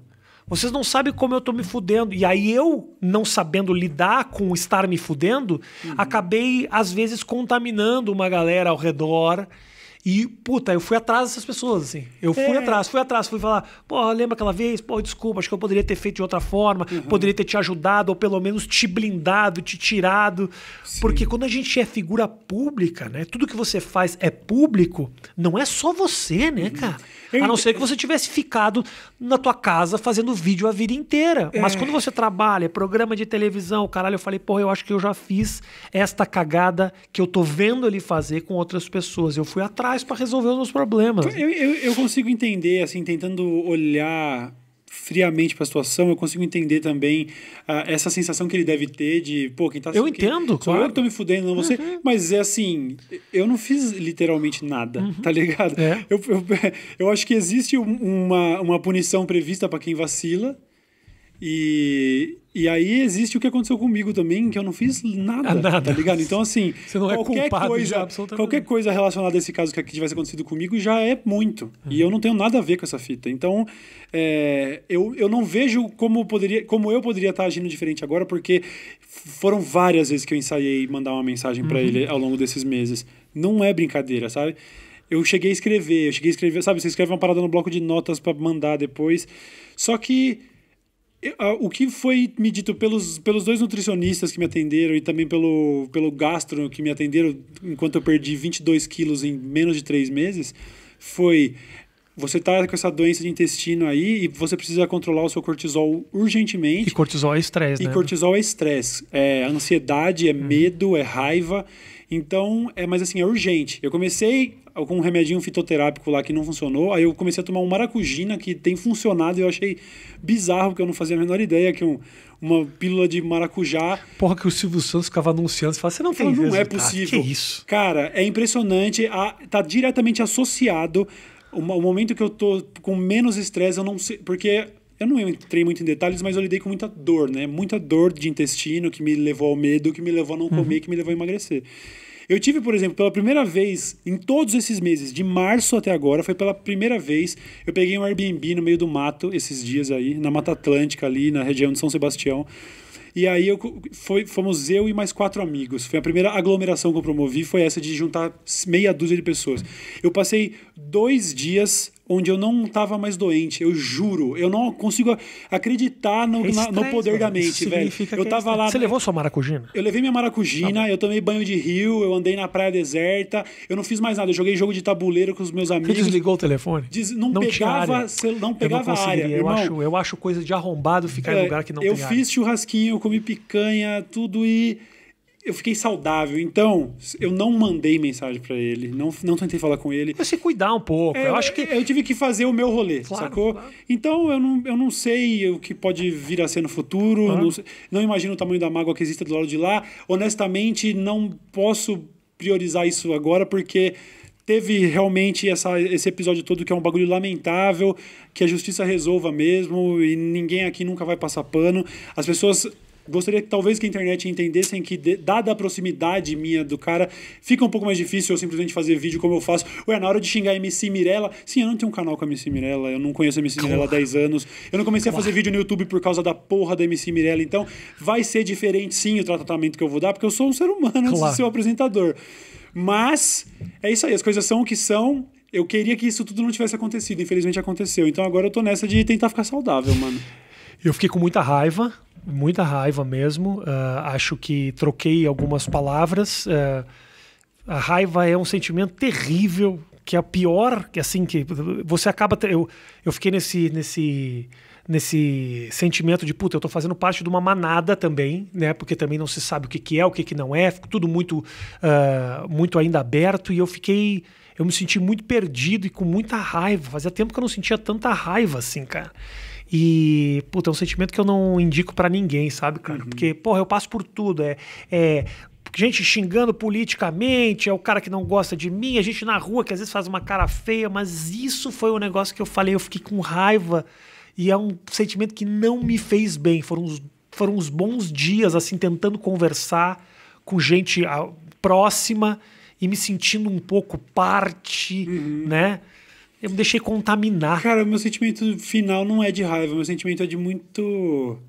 [SPEAKER 1] Vocês não sabem como eu tô me fudendo. E aí eu, não sabendo lidar com estar me fudendo, uhum. acabei, às vezes, contaminando uma galera ao redor e, puta, eu fui atrás dessas pessoas, assim. Eu fui é. atrás, fui atrás, fui falar, porra, lembra aquela vez? Pô, desculpa, acho que eu poderia ter feito de outra forma, uhum. poderia ter te ajudado, ou pelo menos te blindado, te tirado. Sim. Porque quando a gente é figura pública, né? Tudo que você faz é público, não é só você, né, uhum. cara? a não ser que você tivesse ficado na tua casa fazendo vídeo a vida inteira. É. Mas quando você trabalha, programa de televisão, caralho, eu falei, porra, eu acho que eu já fiz esta cagada que eu tô vendo ele fazer com outras pessoas. Eu fui atrás para resolver os meus problemas. Eu,
[SPEAKER 2] eu, eu consigo entender, assim, tentando olhar friamente para a situação, eu consigo entender também ah, essa sensação que ele deve ter de, pô, quem tá Eu entendo, claro. eu que tô me fudendo, não você. Uhum. Mas é assim, eu não fiz literalmente nada, uhum. tá ligado? É. Eu, eu, [laughs] eu acho que existe uma, uma punição prevista para quem vacila. E, e aí existe o que aconteceu comigo também, que eu não fiz nada, ah, nada. tá ligado? Então, assim, [laughs] é qualquer, é coisa, qualquer coisa relacionada a esse caso que tivesse acontecido comigo já é muito. Uhum. E eu não tenho nada a ver com essa fita. Então, é, eu, eu não vejo como, poderia, como eu poderia estar agindo diferente agora, porque foram várias vezes que eu ensaiei mandar uma mensagem uhum. para ele ao longo desses meses. Não é brincadeira, sabe? eu cheguei a escrever, eu cheguei a escrever, sabe, você escreve uma parada no bloco de notas para mandar depois. Só que ah, o que foi me dito pelos, pelos dois nutricionistas que me atenderam e também pelo, pelo gastro que me atenderam enquanto eu perdi 22 quilos em menos de três meses foi você está com essa doença de intestino aí e você precisa controlar o seu cortisol urgentemente. E
[SPEAKER 1] cortisol é estresse, e né? E
[SPEAKER 2] cortisol é estresse. É ansiedade, é hum. medo, é raiva. Então, é, mas assim, é urgente. Eu comecei algum remedinho fitoterápico lá que não funcionou. Aí eu comecei a tomar um maracujina que tem funcionado e eu achei bizarro, porque eu não fazia a menor ideia que um, uma pílula de maracujá. Porra, que o Silvio
[SPEAKER 1] Santos ficava anunciando, você fala, você não fez Não é ah, possível. que isso?
[SPEAKER 2] Cara, é impressionante, a, tá diretamente associado. O, o momento que eu tô com menos estresse, eu não sei. Porque eu não entrei muito em detalhes, mas eu lidei com muita dor, né? Muita dor de intestino que me levou ao medo, que me levou a não uhum. comer, uhum. que me levou a emagrecer. Eu tive, por exemplo, pela primeira vez em todos esses meses, de março até agora, foi pela primeira vez eu peguei um Airbnb no meio do mato esses dias aí, na Mata Atlântica ali, na região de São Sebastião. E aí eu, foi, fomos eu e mais quatro amigos. Foi a primeira aglomeração que eu promovi, foi essa de juntar meia dúzia de pessoas. Eu passei dois dias onde eu não estava mais doente. Eu juro. Eu não consigo acreditar no, é na, no poder da mente, velho. Eu é tava é lá. Você levou
[SPEAKER 1] sua maracujina?
[SPEAKER 2] Eu levei minha maracujina, tá eu tomei banho de rio, eu andei na praia deserta, eu não fiz mais nada. Eu joguei jogo de tabuleiro com os meus amigos. Você desligou o telefone? Des... Não, não, pegava, cel... não pegava eu não área. Eu, irmão. acho, eu acho coisa de
[SPEAKER 1] arrombado ficar é, em lugar que não eu tem. Eu fiz
[SPEAKER 2] área. churrasquinho, comi picanha, tudo e eu fiquei saudável, então eu não mandei mensagem para ele, não, não tentei falar com ele. você se cuidar um pouco, é, eu acho que. Eu tive que fazer o meu rolê, claro, sacou? Claro. Então eu não, eu não sei o que pode vir a ser no futuro, não, não imagino o tamanho da mágoa que existe do lado de lá. Honestamente, não posso priorizar isso agora porque teve realmente essa, esse episódio todo que é um bagulho lamentável, que a justiça resolva mesmo e ninguém aqui nunca vai passar pano. As pessoas gostaria que talvez que a internet entendessem que, dada a proximidade minha do cara, fica um pouco mais difícil eu simplesmente fazer vídeo como eu faço. Ué, na hora de xingar a MC Mirella, sim, eu não tenho um canal com a MC Mirella, eu não conheço a MC Mirella há 10 anos, eu não comecei a fazer vídeo no YouTube por causa da porra da MC Mirella, então vai ser diferente sim o tratamento que eu vou dar, porque eu sou um ser humano antes claro. de ser o apresentador. Mas é isso aí, as coisas são o que são. Eu queria que isso tudo não tivesse acontecido, infelizmente aconteceu. Então agora eu tô nessa de tentar ficar saudável, mano.
[SPEAKER 1] Eu fiquei com muita raiva, muita raiva mesmo. Uh, acho que troquei algumas palavras. Uh, a raiva é um sentimento terrível, que é a pior, que assim que você acaba eu, eu fiquei nesse nesse nesse sentimento de puta, eu tô fazendo parte de uma manada também, né? Porque também não se sabe o que, que é, o que, que não é, ficou tudo muito uh, muito ainda aberto e eu fiquei eu me senti muito perdido e com muita raiva. Fazia tempo que eu não sentia tanta raiva assim, cara. E, puta, é um sentimento que eu não indico para ninguém, sabe, cara? Uhum. Porque, porra, eu passo por tudo. É, é gente xingando politicamente, é o cara que não gosta de mim, a gente na rua que às vezes faz uma cara feia, mas isso foi um negócio que eu falei, eu fiquei com raiva e é um sentimento que não me fez bem. Foram uns, foram uns bons dias assim tentando conversar com gente ah, próxima e me sentindo um pouco parte,
[SPEAKER 2] uhum. né? Eu me deixei contaminar. Cara, meu sentimento final não é de raiva, meu sentimento é de muito.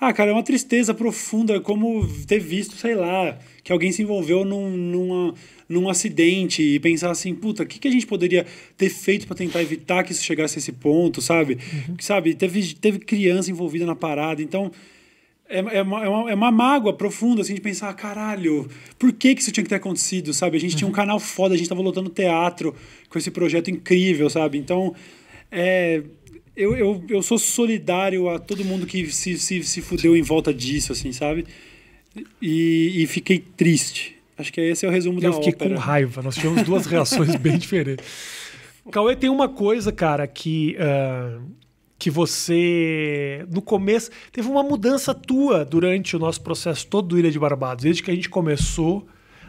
[SPEAKER 2] Ah, cara, é uma tristeza profunda, como ter visto, sei lá, que alguém se envolveu num, numa, num acidente e pensar assim, puta, o que, que a gente poderia ter feito para tentar evitar que isso chegasse a esse ponto, sabe? Uhum. Sabe, teve, teve criança envolvida na parada, então é, é, uma, é, uma, é uma mágoa profunda, assim, de pensar, caralho, por que, que isso tinha que ter acontecido, sabe? A gente uhum. tinha um canal foda, a gente tava lotando teatro com esse projeto incrível, sabe? Então, é, eu, eu, eu sou solidário a todo mundo que se, se, se fudeu em volta disso, assim, sabe? E, e fiquei triste. Acho que esse é o resumo eu da ópera. Eu fiquei com
[SPEAKER 1] raiva. Nós tivemos duas reações [laughs] bem diferentes. Cauê, tem uma coisa, cara, que... Uh que você no começo teve uma mudança tua durante o nosso processo todo do Ilha de Barbados, desde que a gente começou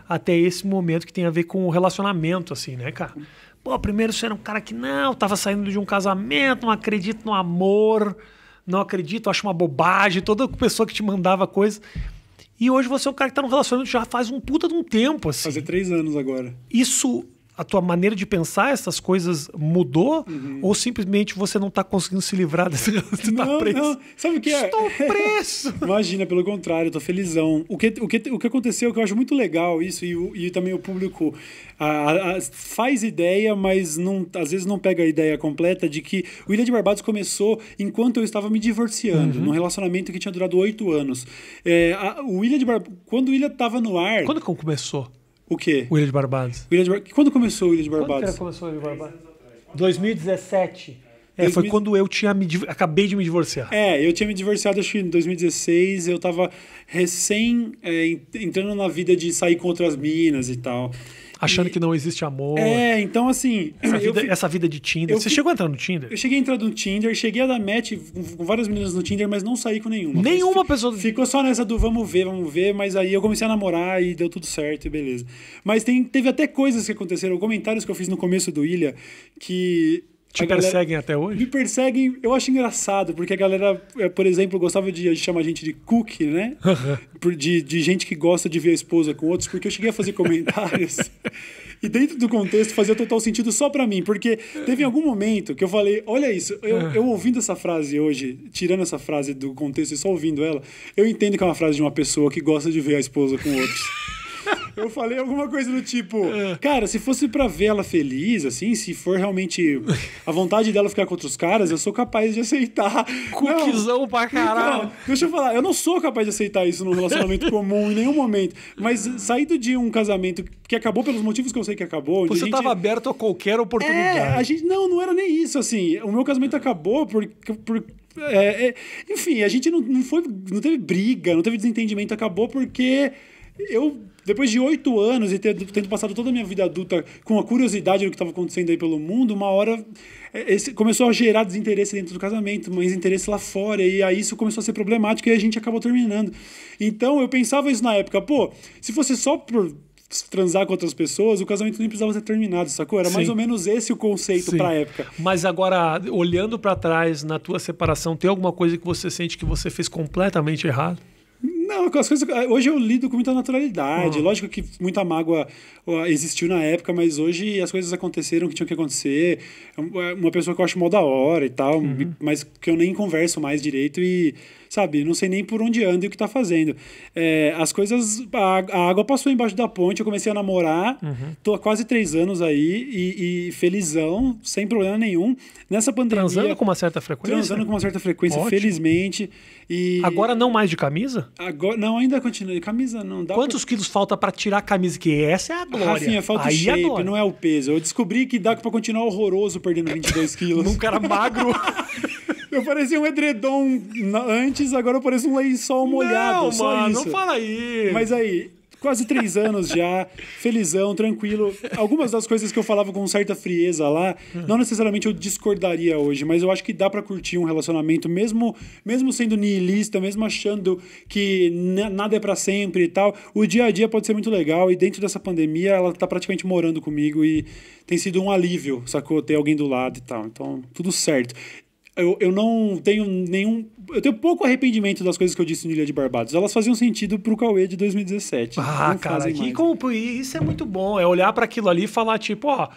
[SPEAKER 1] até esse momento que tem a ver com o relacionamento assim, né, cara? Pô, primeiro você era um cara que não, tava saindo de um casamento, não acredito no amor, não acredito, acho uma bobagem, toda pessoa que te mandava coisa. E hoje você é um cara que tá num relacionamento já faz um puta de um tempo, assim. Fazer três anos agora. Isso a tua maneira de pensar essas coisas mudou uhum. ou simplesmente você não está conseguindo se livrar desse [laughs] tá
[SPEAKER 2] não, tá Não. Sabe o que é? Estou [laughs] preso! Imagina, pelo contrário, estou felizão. O que, o, que, o que aconteceu é que eu acho muito legal isso e, e também o público a, a, faz ideia, mas não, às vezes não pega a ideia completa de que o Ilha de Barbados começou enquanto eu estava me divorciando, uhum. num relacionamento que tinha durado oito anos. É, a, o Ilha de Bar... Quando o Ilha estava no ar... Quando começou? O quê? O
[SPEAKER 1] Ilha de Barbados.
[SPEAKER 2] Ilha de Bar... Quando começou o Ilha de Barbados? Quando começou o Ilha de Barbados? 2017.
[SPEAKER 1] É, foi quando eu tinha me, acabei de me
[SPEAKER 2] divorciar. É, eu tinha me divorciado acho que em 2016, eu tava recém é, entrando na vida de sair com outras minas e tal. Achando e... que não existe amor. É, então assim. Essa vida, essa vida de Tinder. Você chegou a entrar no Tinder? Eu cheguei a entrar no Tinder, cheguei a dar match com várias meninas no Tinder, mas não saí com nenhuma. Nenhuma pessoa. Ficou só nessa do vamos ver, vamos ver, mas aí eu comecei a namorar e deu tudo certo e beleza. Mas tem, teve até coisas que aconteceram, comentários que eu fiz no começo do Ilha, que te a perseguem galera, até hoje? Me perseguem, eu acho engraçado, porque a galera, eh, por exemplo, gostava de, de chamar a gente de cookie, né? [laughs] de, de gente que gosta de ver a esposa com outros, porque eu cheguei a fazer comentários. [laughs] e dentro do contexto fazia total sentido só para mim, porque teve algum momento que eu falei, olha isso, eu, ah. eu ouvindo essa frase hoje, tirando essa frase do contexto e só ouvindo ela, eu entendo que é uma frase de uma pessoa que gosta de ver a esposa com outros. [laughs] eu falei alguma coisa do tipo, é. cara, se fosse pra ver ela feliz, assim, se for realmente a vontade dela ficar com outros caras, eu sou capaz de aceitar. Cuquizão não, pra então, caralho. deixa eu falar, eu não sou capaz de aceitar isso num relacionamento comum em nenhum momento. Mas saído de um casamento que acabou pelos motivos que eu sei que acabou. Você gente... tava aberto a qualquer oportunidade. É, a gente. Não, não era nem isso, assim. O meu casamento acabou por. por é, é, enfim, a gente não, não foi. Não teve briga, não teve desentendimento, acabou porque eu depois de oito anos e tendo, tendo, passado toda a minha vida adulta com a curiosidade do que estava acontecendo aí pelo mundo, uma hora é, esse, começou a gerar desinteresse dentro do casamento, mais interesse lá fora, e aí isso começou a ser problemático e a gente acabou terminando. Então eu pensava isso na época, pô, se fosse só por transar com outras pessoas, o casamento nem precisava ser terminado, sacou? Era Sim. mais ou menos esse o conceito Sim. pra
[SPEAKER 1] época. Mas agora, olhando para trás na tua separação, tem alguma coisa que você sente que você fez completamente errado?
[SPEAKER 2] Não, as coisas. Hoje eu lido com muita naturalidade. Uhum. Lógico que muita mágoa existiu na época, mas hoje as coisas aconteceram que tinham que acontecer. É é uma pessoa que eu acho mó da hora e tal, uhum. mas que eu nem converso mais direito e sabe? Não sei nem por onde anda e o que tá fazendo. É, as coisas. A, a, água passou embaixo da ponte, eu comecei a namorar, uhum. tô há quase três anos aí e, e felizão, sem problema nenhum. Nessa pandemia. Transando com uma certa frequência? Transando com uma certa frequência, Ótimo. felizmente. E... Agora não mais de camisa? Agora, não, ainda continua. Camisa não dá. Quantos pra... quilos falta para tirar a camisa? Que essa é a glória. Rafinha, ah, é falta Aí o é shape, não é o peso. Eu descobri que dá para continuar horroroso perdendo 22 [laughs] quilos. Num cara magro. [laughs] Eu parecia um edredom antes, agora eu pareço um lençol molhado. Não, só mano, isso. não fala aí. Mas aí, quase três anos já, felizão, tranquilo. Algumas das coisas que eu falava com certa frieza lá, não necessariamente eu discordaria hoje, mas eu acho que dá para curtir um relacionamento, mesmo, mesmo sendo niilista, mesmo achando que nada é para sempre e tal. O dia a dia pode ser muito legal e dentro dessa pandemia ela tá praticamente morando comigo e tem sido um alívio, sacou? Ter alguém do lado e tal. Então, tudo certo eu, eu não tenho nenhum. Eu tenho pouco arrependimento das coisas que eu disse no Ilha de Barbados. Elas faziam sentido pro Cauê de 2017. Ah, não cara, que,
[SPEAKER 1] isso é muito bom. É olhar para aquilo ali e falar, tipo, ó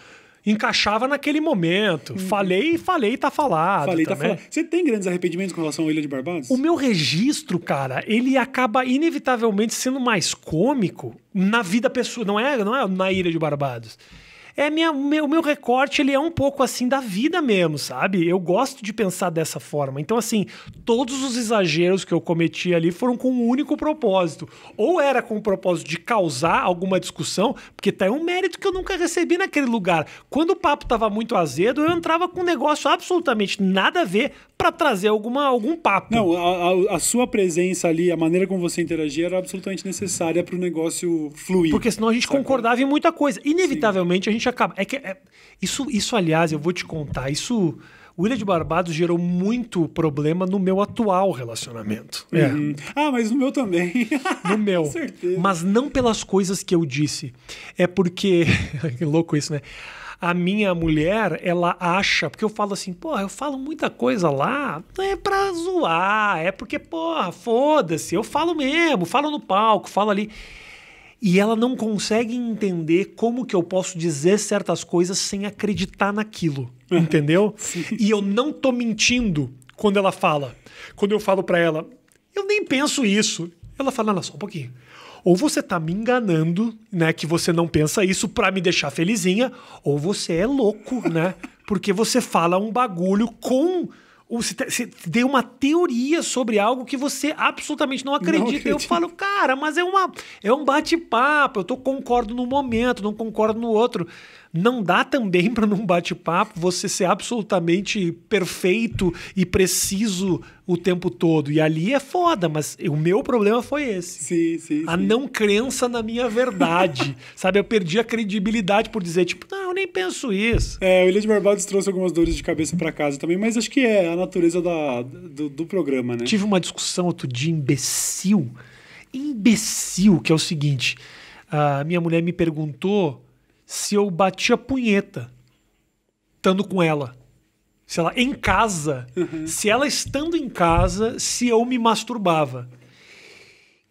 [SPEAKER 1] encaixava naquele momento. Uhum. Falei, falei, tá falado. Falei, tá falado. Você tem grandes arrependimentos com relação à Ilha de Barbados? O meu registro, cara, ele acaba inevitavelmente sendo mais cômico na vida pessoal. Não é, não é na Ilha de Barbados é minha, meu, meu recorte, ele é um pouco assim da vida mesmo, sabe? Eu gosto de pensar dessa forma. Então, assim, todos os exageros que eu cometi ali foram com um único propósito. Ou era com o propósito de causar alguma discussão, porque tá aí um mérito que eu nunca recebi naquele lugar. Quando
[SPEAKER 2] o papo tava muito azedo, eu entrava com um negócio absolutamente nada a ver para trazer alguma, algum papo. Não, a, a, a, sua presença ali, a maneira como você interagia era absolutamente necessária para o negócio fluir. Porque senão a gente sabe? concordava em muita coisa. Inevitavelmente Sim. a gente gente acaba. É que, é,
[SPEAKER 1] isso, isso, aliás, eu vou te contar, isso. O Ilha de Barbados gerou muito problema no meu atual relacionamento. É. Uhum. Ah, mas no meu também. No [laughs] meu. Com certeza. Mas não pelas coisas que eu disse. É porque. [laughs] que louco isso, né? a minha mulher, ela acha, porque eu falo assim, porra, eu falo muita coisa lá, não é pra zoar, é porque, porra, foda-se, eu falo mesmo, falo no palco, falo ali e ela não consegue entender como que eu posso dizer certas coisas sem acreditar naquilo, uhum. entendeu? E eu não tô mentindo quando ela fala. Quando eu falo para ela, eu nem penso isso. Ela fala, não, só um pouquinho. Ou você tá me enganando, né, que você não pensa isso para me deixar felizinha, ou você é louco, né? Porque você fala um bagulho com você tem uma teoria sobre algo que você absolutamente não acredita. Não eu falo, cara, mas é, uma, é um bate-papo. Eu tô, concordo num momento, não concordo no outro. Não dá também para num bate-papo você ser absolutamente perfeito e preciso o tempo todo. E ali é foda, mas o meu problema foi esse. Sim, sim, a sim. não
[SPEAKER 2] crença na minha verdade. [laughs] Sabe, eu perdi a credibilidade por dizer, tipo, não, eu nem penso isso. É, o Elias Barbados trouxe algumas dores de cabeça para casa também, mas acho que é natureza da, do, do programa, né? Tive
[SPEAKER 1] uma discussão outro dia imbecil, imbecil, que é o seguinte: a minha mulher me perguntou se eu batia punheta estando com ela. Se ela em casa, uhum. se ela estando em casa, se eu me masturbava.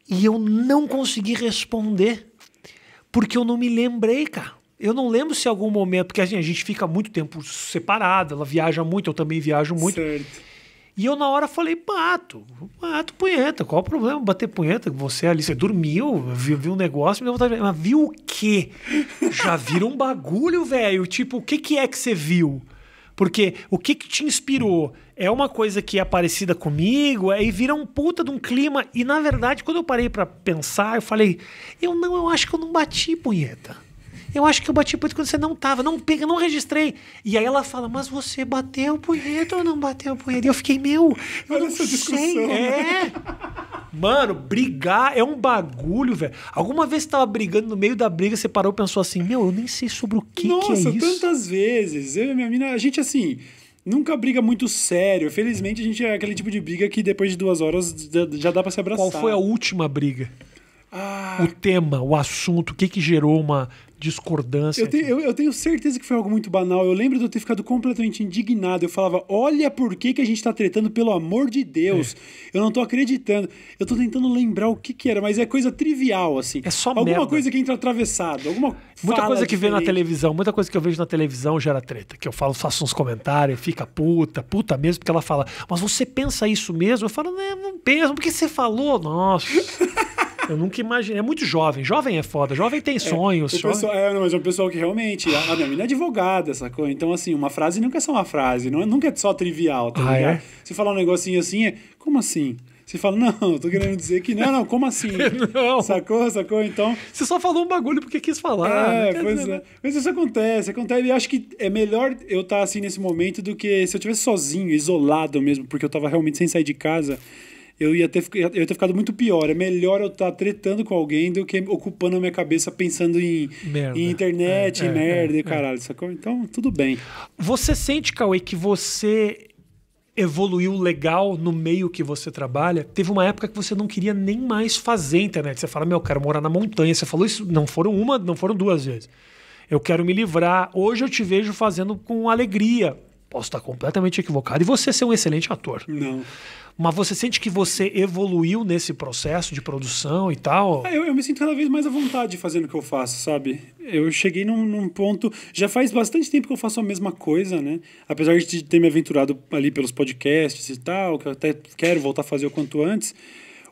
[SPEAKER 1] E eu não consegui responder porque eu não me lembrei, cara. Eu não lembro se algum momento, porque assim, a gente fica muito tempo separado, ela viaja muito, eu também viajo muito. Certo. E eu na hora falei, bato, bato punheta, qual o problema bater punheta? Você ali, você dormiu, viu, viu um negócio, me deu vontade de... Mas viu o quê? Já viram um bagulho, velho? Tipo, o que, que é que você viu? Porque o que, que te inspirou? É uma coisa que é parecida comigo, aí é, vira um puta de um clima. E na verdade, quando eu parei para pensar, eu falei, eu não, eu acho que eu não bati punheta. Eu acho que eu bati punheta quando você não tava. Não pega, não registrei. E aí ela fala, mas você bateu punheta ou não bateu punheta? E eu fiquei, meu, eu Olha não essa discussão, sei. É. Né? É. Mano, brigar é um bagulho, velho. Alguma vez você tava brigando no meio da briga, você parou e pensou assim, meu, eu nem sei sobre o que, Nossa, que é isso. Nossa,
[SPEAKER 2] tantas vezes. Eu e minha mina, a gente assim nunca briga muito sério. Felizmente, a gente é aquele tipo de briga que depois de duas horas já dá para se abraçar. Qual foi a
[SPEAKER 1] última briga? Ah. O tema, o assunto, o que que gerou uma discordância. Eu tenho,
[SPEAKER 2] assim. eu, eu tenho, certeza que foi algo muito banal. Eu lembro de eu ter ficado completamente indignado. Eu falava, olha por que, que a gente tá tretando, pelo amor de Deus. É. Eu não tô acreditando. Eu tô tentando lembrar o que que era, mas é coisa trivial, assim. É só Alguma merda. coisa que entra atravessado, alguma Muita coisa que diferente. vê na
[SPEAKER 1] televisão, muita coisa que eu vejo na televisão gera treta. Que eu falo, faço uns comentários, fica puta, puta mesmo, porque ela fala, mas você pensa isso mesmo? Eu falo, não, não penso, porque você falou, nossa... [laughs] Eu nunca imaginei. É muito jovem. Jovem é foda. Jovem tem é, sonhos. É, o pessoal,
[SPEAKER 2] é, não, mas é pessoal que realmente. A, a minha menina é advogada, sacou? Então, assim, uma frase nunca é só uma frase. Não, é, nunca é só trivial, tá ah, ligado? É? Você falar um negocinho assim, é. Como assim? Você fala, não, tô querendo dizer que não, não, como assim? [laughs] não. Sacou, sacou? Então. Você só falou um bagulho porque quis falar. É, pois dizer, é. Né? Mas isso acontece, acontece. E acho que é melhor eu estar tá, assim nesse momento do que se eu estivesse sozinho, isolado mesmo, porque eu tava realmente sem sair de casa eu ia, ter, eu ia ter ficado muito pior. É melhor eu estar tá tretando com alguém do que ocupando a minha cabeça pensando em, em internet, é, em é, merda é, e é. caralho, sacou? Então, tudo bem. Você sente, Cauê, que você evoluiu legal no
[SPEAKER 1] meio que você trabalha, teve uma época que você não queria nem mais fazer internet. Você fala, meu, eu quero morar na montanha. Você falou isso, não foram uma, não foram duas vezes. Eu quero me livrar. Hoje eu te vejo fazendo com alegria. Posso estar completamente equivocado. E você ser um excelente ator. Não
[SPEAKER 2] mas você sente que você evoluiu nesse processo de produção e tal? É, eu, eu, me sinto cada vez mais à vontade fazendo o que eu faço, sabe? Eu cheguei num, num, ponto. Já faz bastante tempo que eu faço a mesma coisa, né? Apesar de ter me aventurado ali pelos podcasts e tal, que eu até quero voltar a fazer o quanto antes.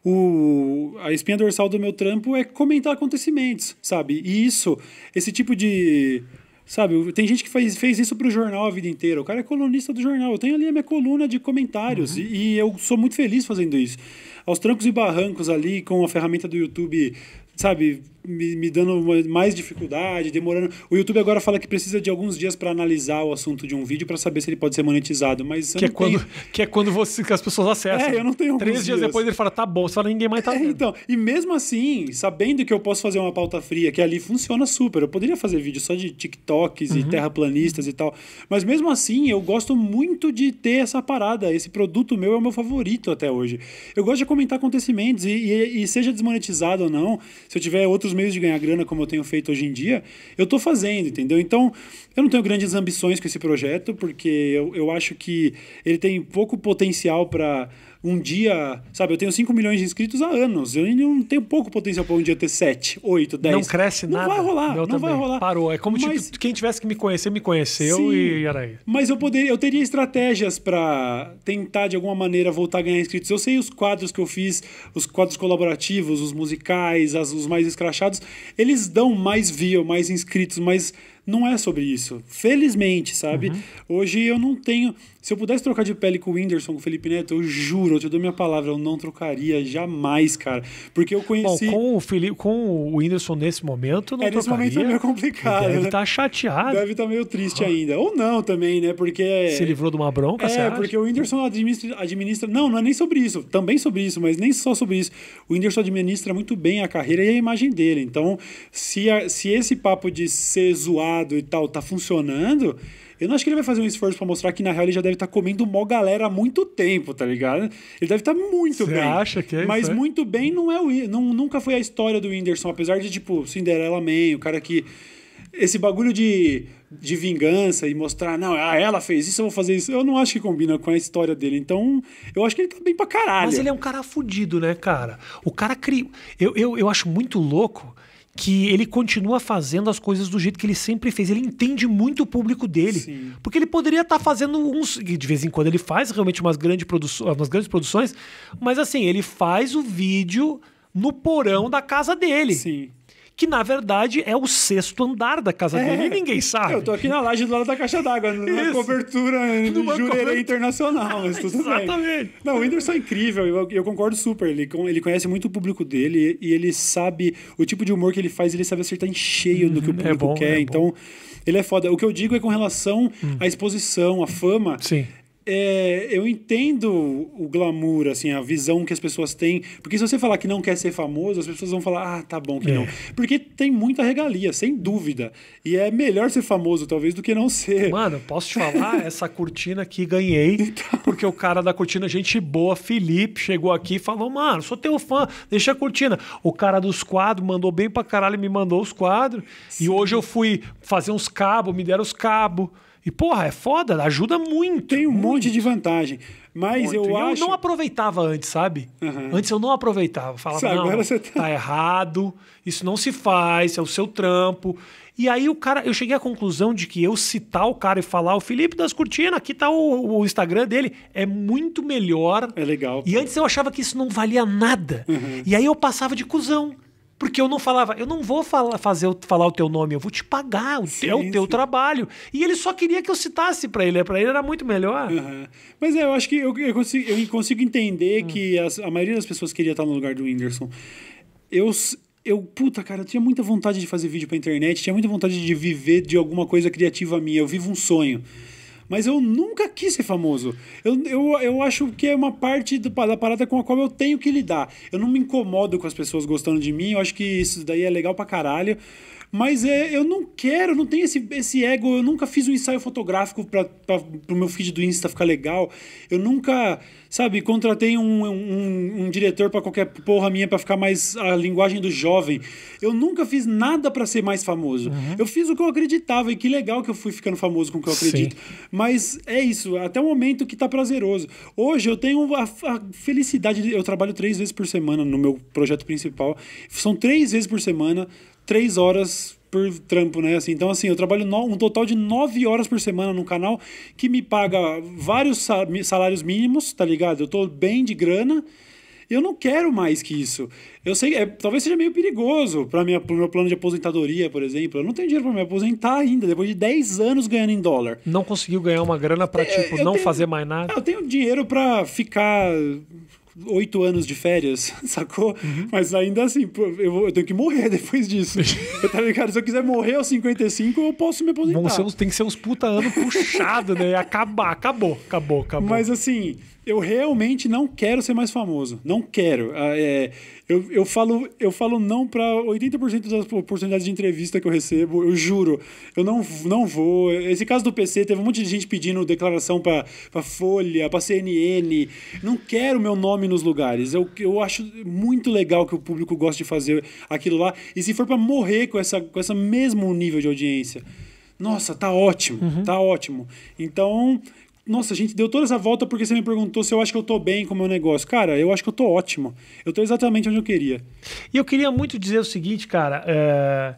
[SPEAKER 2] O, a espinha dorsal do meu trampo é comentar acontecimentos, sabe? E isso, esse tipo de Sabe, tem gente que faz, fez isso pro jornal a vida inteira. O cara é colunista do jornal. Eu tenho ali a minha coluna de comentários uhum. e, e, eu sou muito feliz fazendo isso. Aos trancos e barrancos ali, com a ferramenta do YouTube, sabe, me, me dando mais dificuldade, demorando. O YouTube agora fala que precisa de alguns dias para analisar o assunto de um vídeo para saber se ele pode ser monetizado, mas que é quando que é quando você que as pessoas acessam. É, eu não tenho Três dias, dias, depois ele fala tá bom, só ninguém mais tá. É, então, e mesmo assim, sabendo que eu posso fazer uma pauta fria, que ali funciona super, eu poderia fazer vídeo só de TikToks uhum. e terraplanistas e tal, mas mesmo assim, eu gosto muito de ter essa parada, esse produto meu é o meu favorito até hoje. Eu gosto de comentar acontecimentos e, e, e seja desmonetizado ou não, se eu tiver outros outros meios de ganhar grana, como eu tenho feito hoje em dia, eu estou fazendo, entendeu? Então, eu não tenho grandes ambições com esse projeto, porque eu, eu acho que ele tem pouco potencial para um dia, sabe, eu tenho 5 milhões de inscritos há anos. Eu ainda não tenho pouco potencial para um dia ter 7, 8, 10. Não cresce não nada. Não vai rolar, não também. vai rolar. Parou. É como mas, tipo, quem tivesse que me conhecer, me conheceu sim, e era isso. Mas eu poderia, eu teria estratégias para tentar de alguma maneira voltar a ganhar inscritos. Eu sei os quadros que eu fiz, os quadros colaborativos, os musicais, as, os mais escrachados, eles dão mais view, mais inscritos, mas não é sobre isso. Felizmente, sabe? Uhum. Hoje eu não tenho. Se eu pudesse trocar de pele com o Whindersson, com o Felipe Neto, eu juro, eu te dou minha palavra, eu não trocaria jamais, cara. Porque eu conheci. Bom,
[SPEAKER 1] com o, Felipe, com o Whindersson nesse momento, não é, nesse trocaria. momento é meio complicado. deve estar né? tá chateado. Deve estar tá meio
[SPEAKER 2] triste ah. ainda. Ou não também, né? Porque. É se livrou
[SPEAKER 1] de uma bronca, É, porque
[SPEAKER 2] o Whindersson administra, administra. Não, não é nem sobre isso. Também sobre isso, mas nem só sobre isso. O Whindersson administra muito bem a carreira e a imagem dele. Então, se, a, se esse papo de ser zoado e tal tá funcionando eu não acho que ele vai fazer um esforço para mostrar que, na real, ele já deve estar tá comendo mó galera há muito tempo, tá ligado? Ele deve estar tá muito Cê bem. acha que é Mas é? muito bem não é o... Não, nunca foi a história do Whindersson, apesar de, tipo, Cinderela Man, o cara que... Esse bagulho de, de vingança e mostrar, não, ah, ela fez isso, eu vou fazer isso. Eu não acho que combina com a história dele. Então, eu acho que ele tá bem pra caralho. Mas ele é
[SPEAKER 1] um cara fudido, né, cara? O cara cria. Eu, eu, eu acho muito louco que ele continua fazendo as coisas do jeito que ele sempre fez. Ele entende muito o público dele. Sim. Porque ele poderia estar tá fazendo uns. De vez em quando ele faz realmente umas, grande produço, umas grandes produções, mas assim, ele faz o vídeo no porão da casa dele. Sim que na verdade é o sexto andar da casa é, dele e é. ninguém sabe. Eu tô aqui na laje do lado da
[SPEAKER 2] caixa d'água, na cobertura do jurerê cobertura... internacional. Mas tudo Exatamente. Bem. Não, o Whindersson é incrível, eu, eu, concordo super. Ele, ele conhece muito o público dele e ele sabe o tipo de humor que ele faz, ele sabe acertar em cheio do que o uhum. público é bom, quer. É então, ele é foda. O que eu digo é com relação hum. à exposição, à fama. Sim é, eu entendo o glamour, assim, a visão que as pessoas têm. Porque se você falar que não quer ser famoso, as pessoas vão falar, ah, tá bom que é. não. Porque tem muita regalia, sem dúvida. E é melhor ser famoso, talvez, do que não ser. Mano, posso te falar? [laughs] essa cortina aqui ganhei. Então... Porque o cara da cortina, gente boa,
[SPEAKER 1] Felipe, chegou aqui e falou, mano, sou teu fã, deixa a cortina. O cara dos quadros mandou bem pra caralho, me mandou os quadros. Sim. E hoje eu fui fazer uns cabos, me deram os cabos. E, porra, é foda, ajuda muito. Tem um muito. monte de vantagem. Mas muito. eu e acho. Eu não aproveitava antes, sabe? Uhum. Antes eu não aproveitava. Falava, Sabe, não, agora você tá... tá errado, isso não se faz, é o seu trampo. E aí o cara, eu cheguei à conclusão de que eu citar o cara e falar, o Felipe das Cortinas, aqui tá o, o, Instagram dele, é muito melhor. É legal. E antes eu achava que isso não valia nada. Uhum. E aí eu passava de cuzão. Porque eu não falava, eu não vou falar, fazer, falar o teu nome, eu vou te pagar, o sim, teu, sim. teu trabalho. E ele só
[SPEAKER 2] queria que eu citasse para ele, para ele era muito melhor. Uhum. Mas é, eu acho que eu, eu, consigo, eu consigo entender hum. que as, a maioria das pessoas queria estar no lugar do Whindersson. Eu, eu, puta, cara, eu tinha muita vontade de fazer vídeo pra internet, tinha muita vontade de viver de alguma coisa criativa minha. Eu vivo um sonho. Mas eu nunca quis ser famoso. Eu, eu, eu acho que é uma parte do, da parada com a qual eu tenho que lidar. Eu não me incomodo com as pessoas gostando de mim, eu acho que isso daí é legal pra caralho. Mas é, eu não quero, não tenho esse, esse ego. Eu nunca fiz um ensaio fotográfico para o meu feed do Insta ficar legal. Eu nunca, sabe, contratei um, um, um diretor para qualquer porra minha para ficar mais a linguagem do jovem. Eu nunca fiz nada para ser mais famoso. Uhum. Eu fiz o que eu acreditava e que legal que eu fui ficando famoso com o que eu acredito. Sim. Mas é isso, até o momento que tá prazeroso. Hoje eu tenho a, a felicidade, de, eu trabalho três vezes por semana no meu projeto principal. São três vezes por semana três horas por trampo, né? Assim, então, assim, eu trabalho no, um total de nove horas por semana no canal, que me paga vários salários mínimos, tá ligado? Eu tô bem de grana. Eu não quero mais que isso. Eu sei, é, talvez seja meio perigoso para o meu plano de aposentadoria, por exemplo. Eu não tenho dinheiro para me aposentar ainda, depois de 10 anos ganhando em dólar. Não conseguiu ganhar uma grana para, é, tipo, é, não tenho, fazer mais nada? É, eu tenho dinheiro para ficar oito anos de férias, [laughs] sacou? Uhum. Mas ainda assim, eu, eu, tenho que morrer [laughs] depois disso. [laughs] eu, tava, ligado? Se eu quiser morrer aos 55, eu posso me aposentar. Bom, tem que ser uns puta anos puxado, né? Acabar, acabou, acabou, acabou. Mas assim, eu realmente não quero ser mais famoso. Não quero. Ah, é, eu, eu, falo, eu falo não para 80% das oportunidades de entrevista que eu recebo, eu juro. Eu não, não vou. Esse caso do PC, teve um monte de gente pedindo declaração para Folha, para CNN. Não quero meu nome nos lugares. Eu, eu acho muito legal que o público goste de fazer aquilo lá. E se for para morrer com, essa, com esse mesmo nível de audiência nossa, tá ótimo, uhum. tá ótimo. Então, nossa, gente, deu toda essa volta porque você me perguntou se eu acho que eu tô bem com o meu negócio. Cara, eu acho que eu tô ótimo. Eu tô exatamente onde eu queria. E eu queria muito dizer o seguinte,
[SPEAKER 1] cara. É...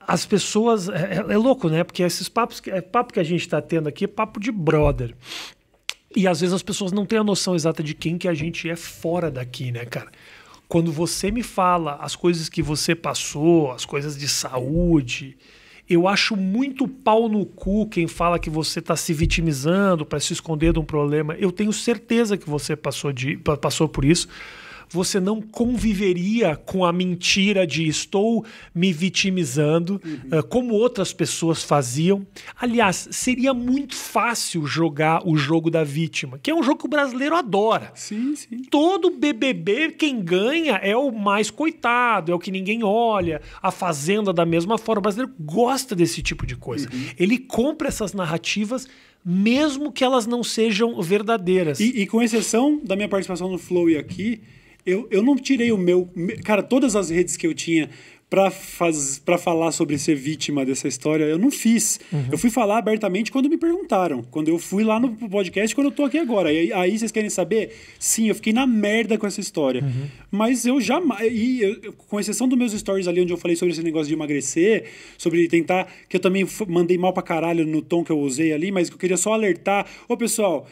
[SPEAKER 1] As pessoas. É, é, é louco, né? Porque esses papos. É papo que a gente tá tendo aqui é papo de brother. E às vezes as pessoas não têm a noção exata de quem que a gente é fora daqui, né, cara? Quando você me fala as coisas que você passou, as coisas de saúde eu acho muito pau no cu quem fala que você está se vitimizando para se esconder de um problema. Eu tenho certeza que você passou, de, passou por isso você não conviveria com a mentira de estou me vitimizando, uhum. Eh, como outras pessoas faziam. Aliás, seria muito fácil jogar o jogo da vítima, que é um jogo que o brasileiro adora. Sim, sim. Todo BBB, quem ganha é o mais coitado, é o que ninguém olha. A Fazenda, da mesma forma. O brasileiro gosta desse tipo de coisa. Uhum. Ele compra
[SPEAKER 2] essas narrativas mesmo que elas não sejam verdadeiras. E, e, com exceção da minha participação no Flow e aqui, eu, eu não tirei o meu. Cara, todas as redes que eu tinha para falar sobre ser vítima dessa história, eu não fiz. Uhum. Eu fui falar abertamente quando me perguntaram. Quando eu fui lá no podcast, quando eu tô aqui agora. E, aí vocês querem saber? Sim, eu fiquei na merda com essa história. Uhum. Mas eu jamais. E eu, com exceção dos meus stories ali, onde eu falei sobre esse negócio de emagrecer, sobre tentar. Que eu também mandei mal pra caralho no tom que eu usei ali, mas eu queria só alertar. Ô, pessoal.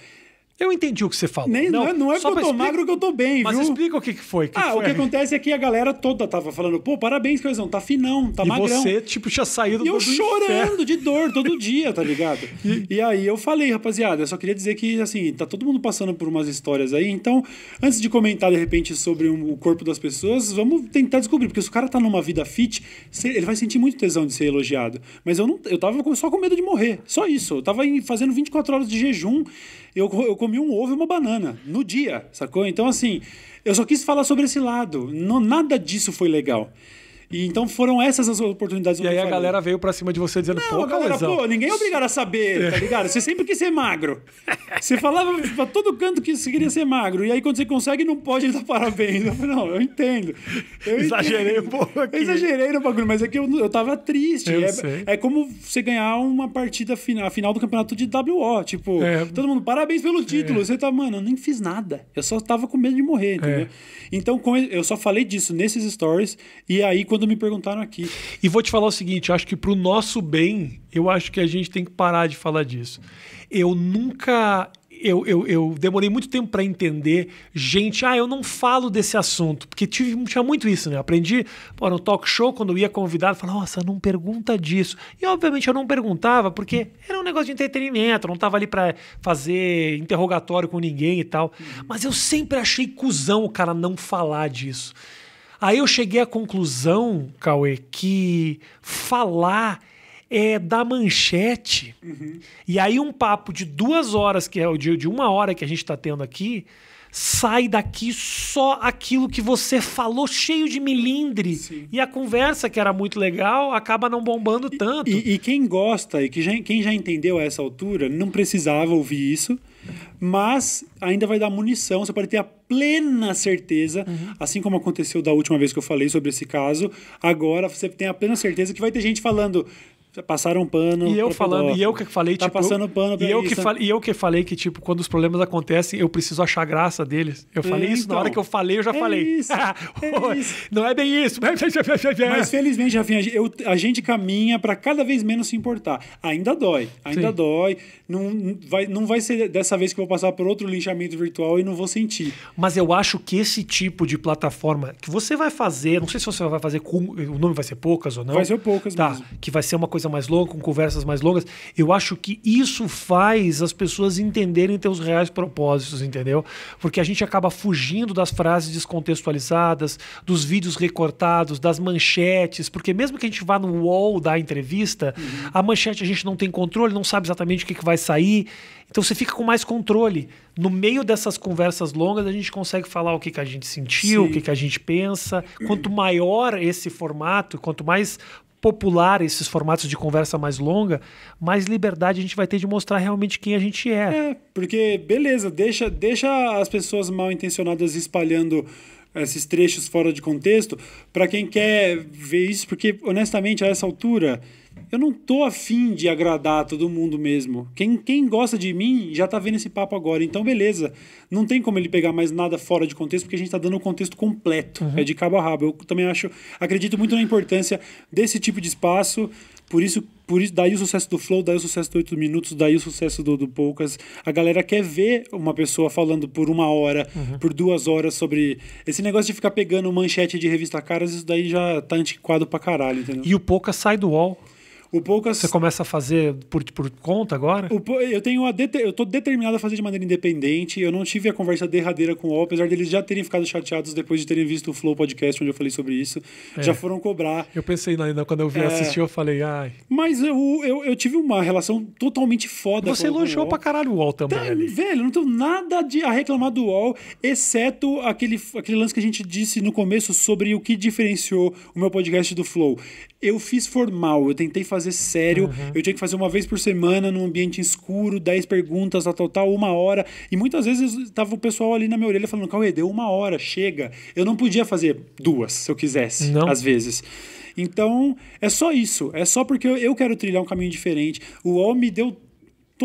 [SPEAKER 2] Eu entendi o que você falou. Nem, não, não é, porque eu tô explica... magro que eu tô bem, Mas viu? explica o que, que foi. Que ah, foi. o que acontece é que a galera toda tava falando, pô, parabéns, Cleizão, tá finão, tá e magrão. E você, tipo, tinha saído do E eu chorando de dor todo dia, tá ligado? [laughs] e... e aí eu falei, rapaziada, eu só queria dizer que, assim, tá todo mundo passando por umas histórias aí, então, antes de comentar, de repente, sobre o corpo das pessoas, vamos tentar descobrir, porque se o cara tá numa vida fit, ele vai sentir muito tesão de ser elogiado. Mas eu não, eu tava só com medo de morrer, só isso. Eu tava fazendo 24 horas de jejum eu, eu comi um ovo e uma banana no dia, sacou? Então, assim, eu só quis falar sobre esse lado. Não, nada disso foi legal. E então foram essas as oportunidades. E aí a galera veio pra cima de você dizendo, não, pô, a galera, pô, ninguém é obrigado a saber, tá [laughs] ligado? Você sempre quis ser magro. Você falava pra todo canto que você queria ser magro. E aí quando você consegue, não pode dar parabéns. Eu falei, não, eu entendo. Eu exagerei entendo. um pouco aqui. exagerei no bagulho, mas é que eu, eu tava triste. Eu é, é, como você ganhar uma partida final, final do campeonato de WO. Tipo, é. todo mundo, parabéns pelo título. É. Você tá, mano, eu nem fiz nada. Eu só tava com medo de morrer, entendeu? É. Então, eu só falei disso nesses stories. E aí, quando me perguntaram aqui. E vou te falar o seguinte: eu acho que para o nosso bem, eu acho que a gente tem que
[SPEAKER 1] parar de falar disso. Eu nunca. Eu, eu, eu demorei muito tempo para entender. Gente, ah, eu não falo desse assunto. Porque tive, tinha muito isso, né? aprendi pô, no talk show, quando eu ia convidado, falava, nossa, não pergunta disso. E obviamente eu não perguntava, porque era um negócio de entretenimento, eu não tava ali para fazer interrogatório com ninguém e tal. Uhum. Mas eu sempre achei cuzão o cara não falar disso. Aí eu cheguei à conclusão, Cauê, que falar é da manchete. Uhum. E aí um papo de duas horas, que é o de, de uma hora que a gente está tendo aqui, sai daqui só aquilo que você falou, cheio de milindre. Sim. E a
[SPEAKER 2] conversa, que era muito legal, acaba não bombando tanto. E, e, e quem gosta e que já, quem já entendeu a essa altura, não precisava ouvir isso mas ainda vai dar munição, você pode ter a plena certeza, uhum. assim como aconteceu da última vez que eu falei sobre esse caso, agora você tem a plena certeza que vai ter gente falando passaram pano. E eu falando, pedófilo. e eu que falei, tá tipo, passando pano pra e eu que falei,
[SPEAKER 1] e eu que falei que tipo, quando os problemas acontecem, eu preciso achar graça
[SPEAKER 2] deles. Eu falei isso na hora então, que eu falei, eu já é falei. Isso, [laughs] é isso. Não é bem isso. [laughs] Mas felizmente, Rafinha, eu, a gente caminha para cada vez menos se importar. Ainda dói, ainda Sim. dói. Não vai, não vai ser dessa vez que eu vou passar por outro linchamento virtual e não vou
[SPEAKER 1] sentir. Mas eu acho que esse tipo de plataforma que você vai fazer, não sei se você vai fazer com, o nome vai ser poucas ou não. Vai ser poucas tá, mesmo. que vai ser uma coisa coisa mais longa, com conversas mais longas. Eu acho que isso faz as pessoas entenderem teus reais propósitos, entendeu? Porque a gente acaba fugindo das frases descontextualizadas, dos vídeos recortados, das manchetes, porque mesmo que a gente vá no wall da entrevista, uhum. a manchete a gente não tem controle, não sabe exatamente o que, que vai sair. Então você fica com mais controle. No meio dessas conversas longas, a gente consegue falar o que, que a gente sentiu, Sim. o que, que a gente pensa. Quanto maior esse formato, quanto mais popular esses formatos de conversa mais longa, mais liberdade a gente vai ter de mostrar realmente quem a gente é.
[SPEAKER 2] É, porque beleza, deixa, deixa as pessoas mal intencionadas espalhando esses trechos fora de contexto para quem quer ver isso, porque honestamente a essa altura eu não tô afim de agradar todo mundo mesmo. Quem, quem gosta de mim já tá vendo esse papo agora. Então, beleza. Não tem como ele pegar mais nada fora de contexto, porque a gente tá dando o contexto completo. Uhum. É de cabo a rabo. Eu também acho, acredito muito na importância desse tipo de espaço. Por isso, por isso, daí o sucesso do Flow, daí o sucesso do 8 Minutos, daí o sucesso do, do Poucas. A galera quer ver uma pessoa falando por uma hora, uhum. por duas horas sobre. Esse negócio de ficar pegando manchete de revista caras, isso daí já tá antiquado pra caralho, entendeu? E o Poucas sai do UOL. O Poucas. Você começa a fazer por, por conta agora? O, eu tenho a eu tô determinado a fazer de maneira independente. Eu não tive a conversa derradeira com o UOL, apesar deles já terem ficado chateados depois de terem visto o Flow Podcast, onde eu falei sobre isso. É. Já foram cobrar. Eu pensei ainda, quando eu vi é. assistir, eu falei, ai. Mas eu, eu, eu tive uma relação totalmente foda Você elogiou pra
[SPEAKER 1] caralho o UOL também.
[SPEAKER 2] Tá, velho, não tenho nada de, a reclamar do UOL, exceto aquele, aquele lance que a gente disse no começo sobre o que diferenciou o meu podcast do Flow eu fiz formal, eu tentei fazer sério, uhum. eu tinha que fazer uma vez por semana num ambiente escuro, 10 perguntas, tal, tal, tal, uma hora. E muitas vezes tava o pessoal ali na minha orelha falando, Cauê, deu uma hora, chega. Eu não podia fazer duas, se eu quisesse, não. às vezes. Então, é só isso. É só porque eu, quero trilhar um caminho diferente. O UOL me deu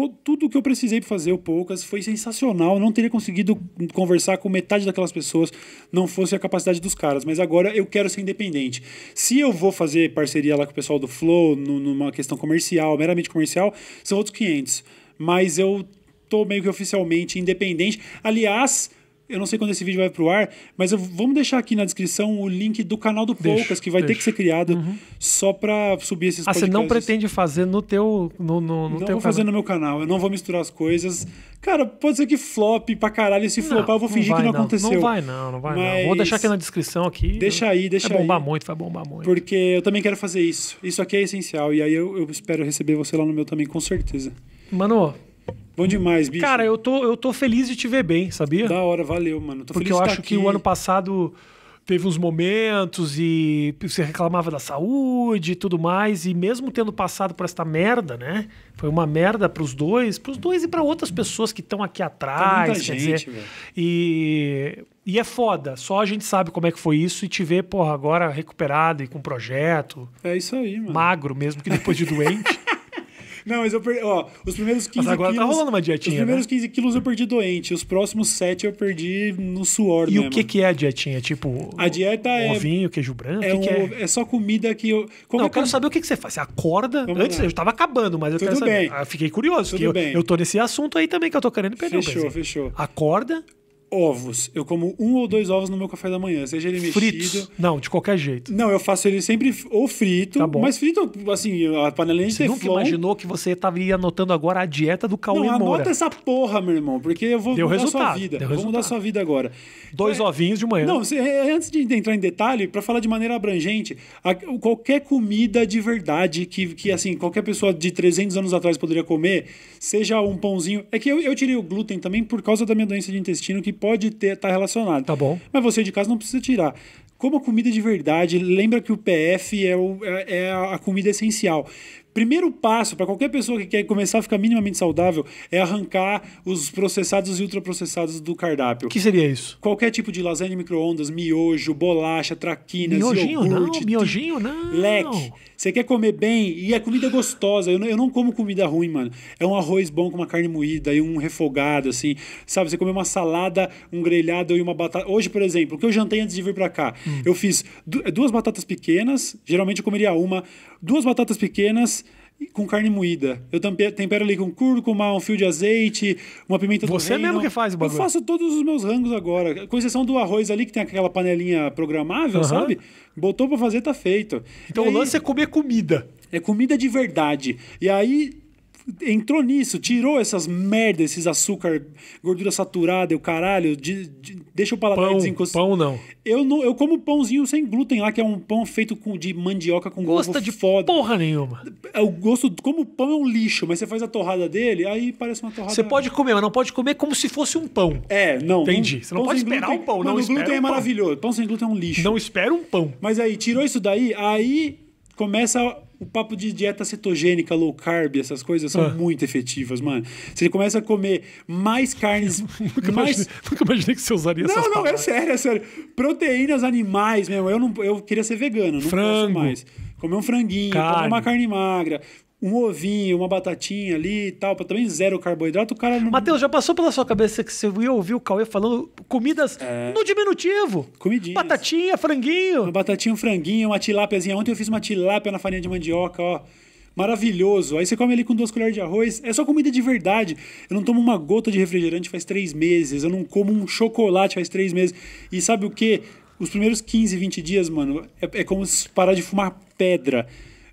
[SPEAKER 2] tudo que eu precisei fazer o Poucas foi sensacional. Eu não teria conseguido conversar com metade daquelas pessoas não fosse a capacidade dos caras. Mas agora eu quero ser independente. Se eu vou fazer parceria lá com o pessoal do Flow, no, numa questão comercial, meramente comercial, são outros 500. Mas eu tô meio que oficialmente independente. Aliás, eu não sei quando esse vídeo vai pro ar, mas eu, vamos deixar aqui na descrição o link do canal do Poucas, deixa, que vai deixa. ter que ser criado uhum. só para subir esses ah, podcasts. você não pretende fazer no teu no, no, no Não teu vou canal. fazer no meu canal, eu não vou misturar as coisas. Cara, pode ser que flop pra caralho, e se não, flopar eu vou fingir não vai, que não, não, aconteceu. Não vai
[SPEAKER 1] não, não vai mas... não. Vou deixar aqui na descrição aqui. Deixa
[SPEAKER 2] aí, deixa vai aí. Vai bombar muito, vai bombar muito. Porque eu também quero fazer isso. Isso aqui é essencial e aí eu, eu espero receber você lá no meu também, com certeza. Mano, Bom demais, bicho. Cara, eu tô, eu tô feliz de te ver bem, sabia? Da hora, valeu, mano. Tô Porque eu acho aqui. Tá que o ano
[SPEAKER 1] passado teve uns momentos e você reclamava da saúde e tudo mais, e mesmo tendo passado por esta merda, né? Foi uma merda para os dois, para os dois e para outras pessoas que estão aqui atrás, Muita quer gente, dizer. E e é foda, só a gente sabe como é que foi isso e te ver, porra, agora recuperado e com projeto. É isso aí, mano. Magro mesmo que depois de doente. [laughs]
[SPEAKER 2] Não, mas eu perdi. Ó, os primeiros 15 mas agora tá quilos. Tá rolando uma dietinha. Os primeiros né? 15 quilos eu perdi doente. Os próximos 7 eu perdi no suor. E mesmo. o que,
[SPEAKER 1] que é a dietinha? Tipo. A
[SPEAKER 2] dieta ovinho, é. Ovinho, queijo branco? É, que um, que é? é
[SPEAKER 1] só comida que eu. Como não, é eu quero é? saber o que, que você faz. Você acorda. Vamos Antes lá. eu tava acabando, mas eu Tudo quero saber. Bem. Ah, fiquei
[SPEAKER 2] curioso. Tudo bem. Eu, eu tô
[SPEAKER 1] nesse assunto aí também que eu tô querendo perder. Fechou,
[SPEAKER 2] fechou. Acorda ovos. Eu como um ou dois ovos no meu café da manhã, seja ele frito, mexido. Não, de qualquer jeito. Não, eu faço ele sempre ou frito, tá bom. mas frito, assim, a panelinha de Você nunca imaginou que você estaria tá anotando agora a dieta do Cauê Não, anota Moura. essa porra, meu irmão, porque eu vou Deu mudar resultado. sua vida. Deu vou resultado. mudar sua vida agora. Dois é, ovinhos de manhã. Não, é, é, antes de entrar em detalhe, para falar de maneira abrangente, a, qualquer comida de verdade que, que, assim, qualquer pessoa de 300 anos atrás poderia comer, seja um pãozinho... É que eu, eu tirei o glúten também por causa da minha doença de intestino, que pode ter estar tá relacionado. Tá bom. Mas você de casa não precisa tirar. Coma comida é de verdade. Lembra que o PF é, o, é, é a comida essencial primeiro passo para qualquer pessoa que quer começar a ficar minimamente saudável é arrancar os processados e ultraprocessados do cardápio. que seria isso? Qualquer tipo de lasanha micro-ondas, miojo, bolacha, traquinas, miojinho iogurte, não, miojinho não. leque. Você quer comer bem e a comida é gostosa. Eu não, eu não como comida ruim, mano. É um arroz bom com uma carne moída e um refogado, assim. Sabe, você comer uma salada, um grelhado e uma batata. Hoje, por exemplo, o que eu jantei antes de vir para cá? Hum. Eu fiz duas batatas pequenas, geralmente eu comeria uma, duas batatas pequenas com carne moída. Eu tempero ali com cúrcuma, um fio de azeite, uma pimenta Você do reino. mesmo que faz o bagulho. Eu faço todos os meus rangos agora, com exceção do arroz ali, que tem aquela panelinha programável, uhum. sabe? Botou para fazer, tá feito. Então e o aí... lance é comer comida. É comida de verdade. E aí entrou nisso, tirou essas merdas, esses açúcar, gordura saturada, e o caralho, de, de, deixa o paladar pão, Pão não. Eu não, eu como pãozinho sem glúten lá, que é um pão feito com, de mandioca com Gosta de foda. porra nenhuma. É o gosto, como pão é um lixo, mas você faz a torrada dele, aí parece uma torrada. Você pode comer, mas não pode comer como se fosse um pão. É, não. Entendi. Não, você não pode esperar glúten, um pão, não, não glúten é um é maravilhoso. Pão. pão sem glúten é um lixo. Não espera um pão. Mas aí tirou isso daí, aí começa o papo de dieta cetogênica, low carb, essas coisas são ah. muito efetivas, mano. Você começa a comer mais carnes. [laughs] nunca, mais... Imaginei, nunca imaginei que você usaria não, essas Não, não, é sério, é sério. Proteínas animais mesmo. Eu, não, eu queria ser vegano, não Frango. posso mais. Comer um franguinho, carne. comer uma carne magra, um ovinho, uma batatinha ali e tal, para também zero carboidrato, o cara não. Matheus, já passou pela sua cabeça que você ia ouvir o Cauê falando comidas é... no diminutivo. comidinha Batatinha, franguinho. Uma batatinha, um franguinho, uma tilápiazinha. Ontem eu fiz uma tilápia na farinha de mandioca, ó. Maravilhoso. Aí você come ali com duas colheres de arroz. É só comida de verdade. Eu não tomo uma gota de refrigerante faz três meses. Eu não como um chocolate faz três meses. E sabe o que? Os primeiros 15, 20 dias, mano, é, é como parar de fumar pedra.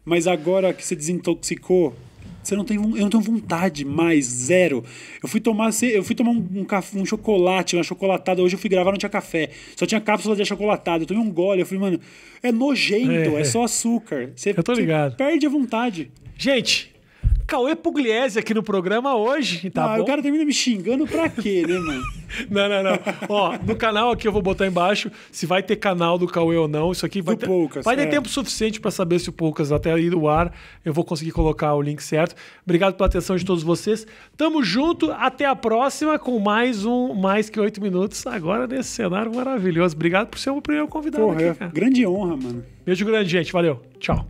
[SPEAKER 2] Mas agora que você desintoxicou, você não tem, eu não tenho vontade mais, zero. Eu fui tomar, eu fui tomar um, um, um chocolate, uma chocolatada. Hoje eu fui gravar, não tinha café. Só tinha cápsula de chocolatada. Eu tomei um gole. Eu falei, mano, é nojento, é, é só açúcar. Você, eu tô ligado. perde a vontade. Gente, Cauê Pugliese
[SPEAKER 1] aqui no programa hoje, tá ah, bom? o
[SPEAKER 2] cara termina tá me xingando pra quê, né, mano?
[SPEAKER 1] [laughs] não, não, não. Ó, no canal aqui eu vou botar embaixo se vai ter canal do Cauê ou não. Isso aqui vai do ter, Poucas, vai ter é. tempo suficiente para saber se o Poucas tá até aí do ar eu vou conseguir colocar o link certo. Obrigado pela atenção de todos vocês. Tamo junto, até a próxima com mais um mais que oito minutos agora
[SPEAKER 2] nesse cenário maravilhoso. Obrigado por ser o primeiro convidado Porra, aqui, é cara. Grande honra, mano.
[SPEAKER 1] Beijo grande, gente. Valeu. Tchau.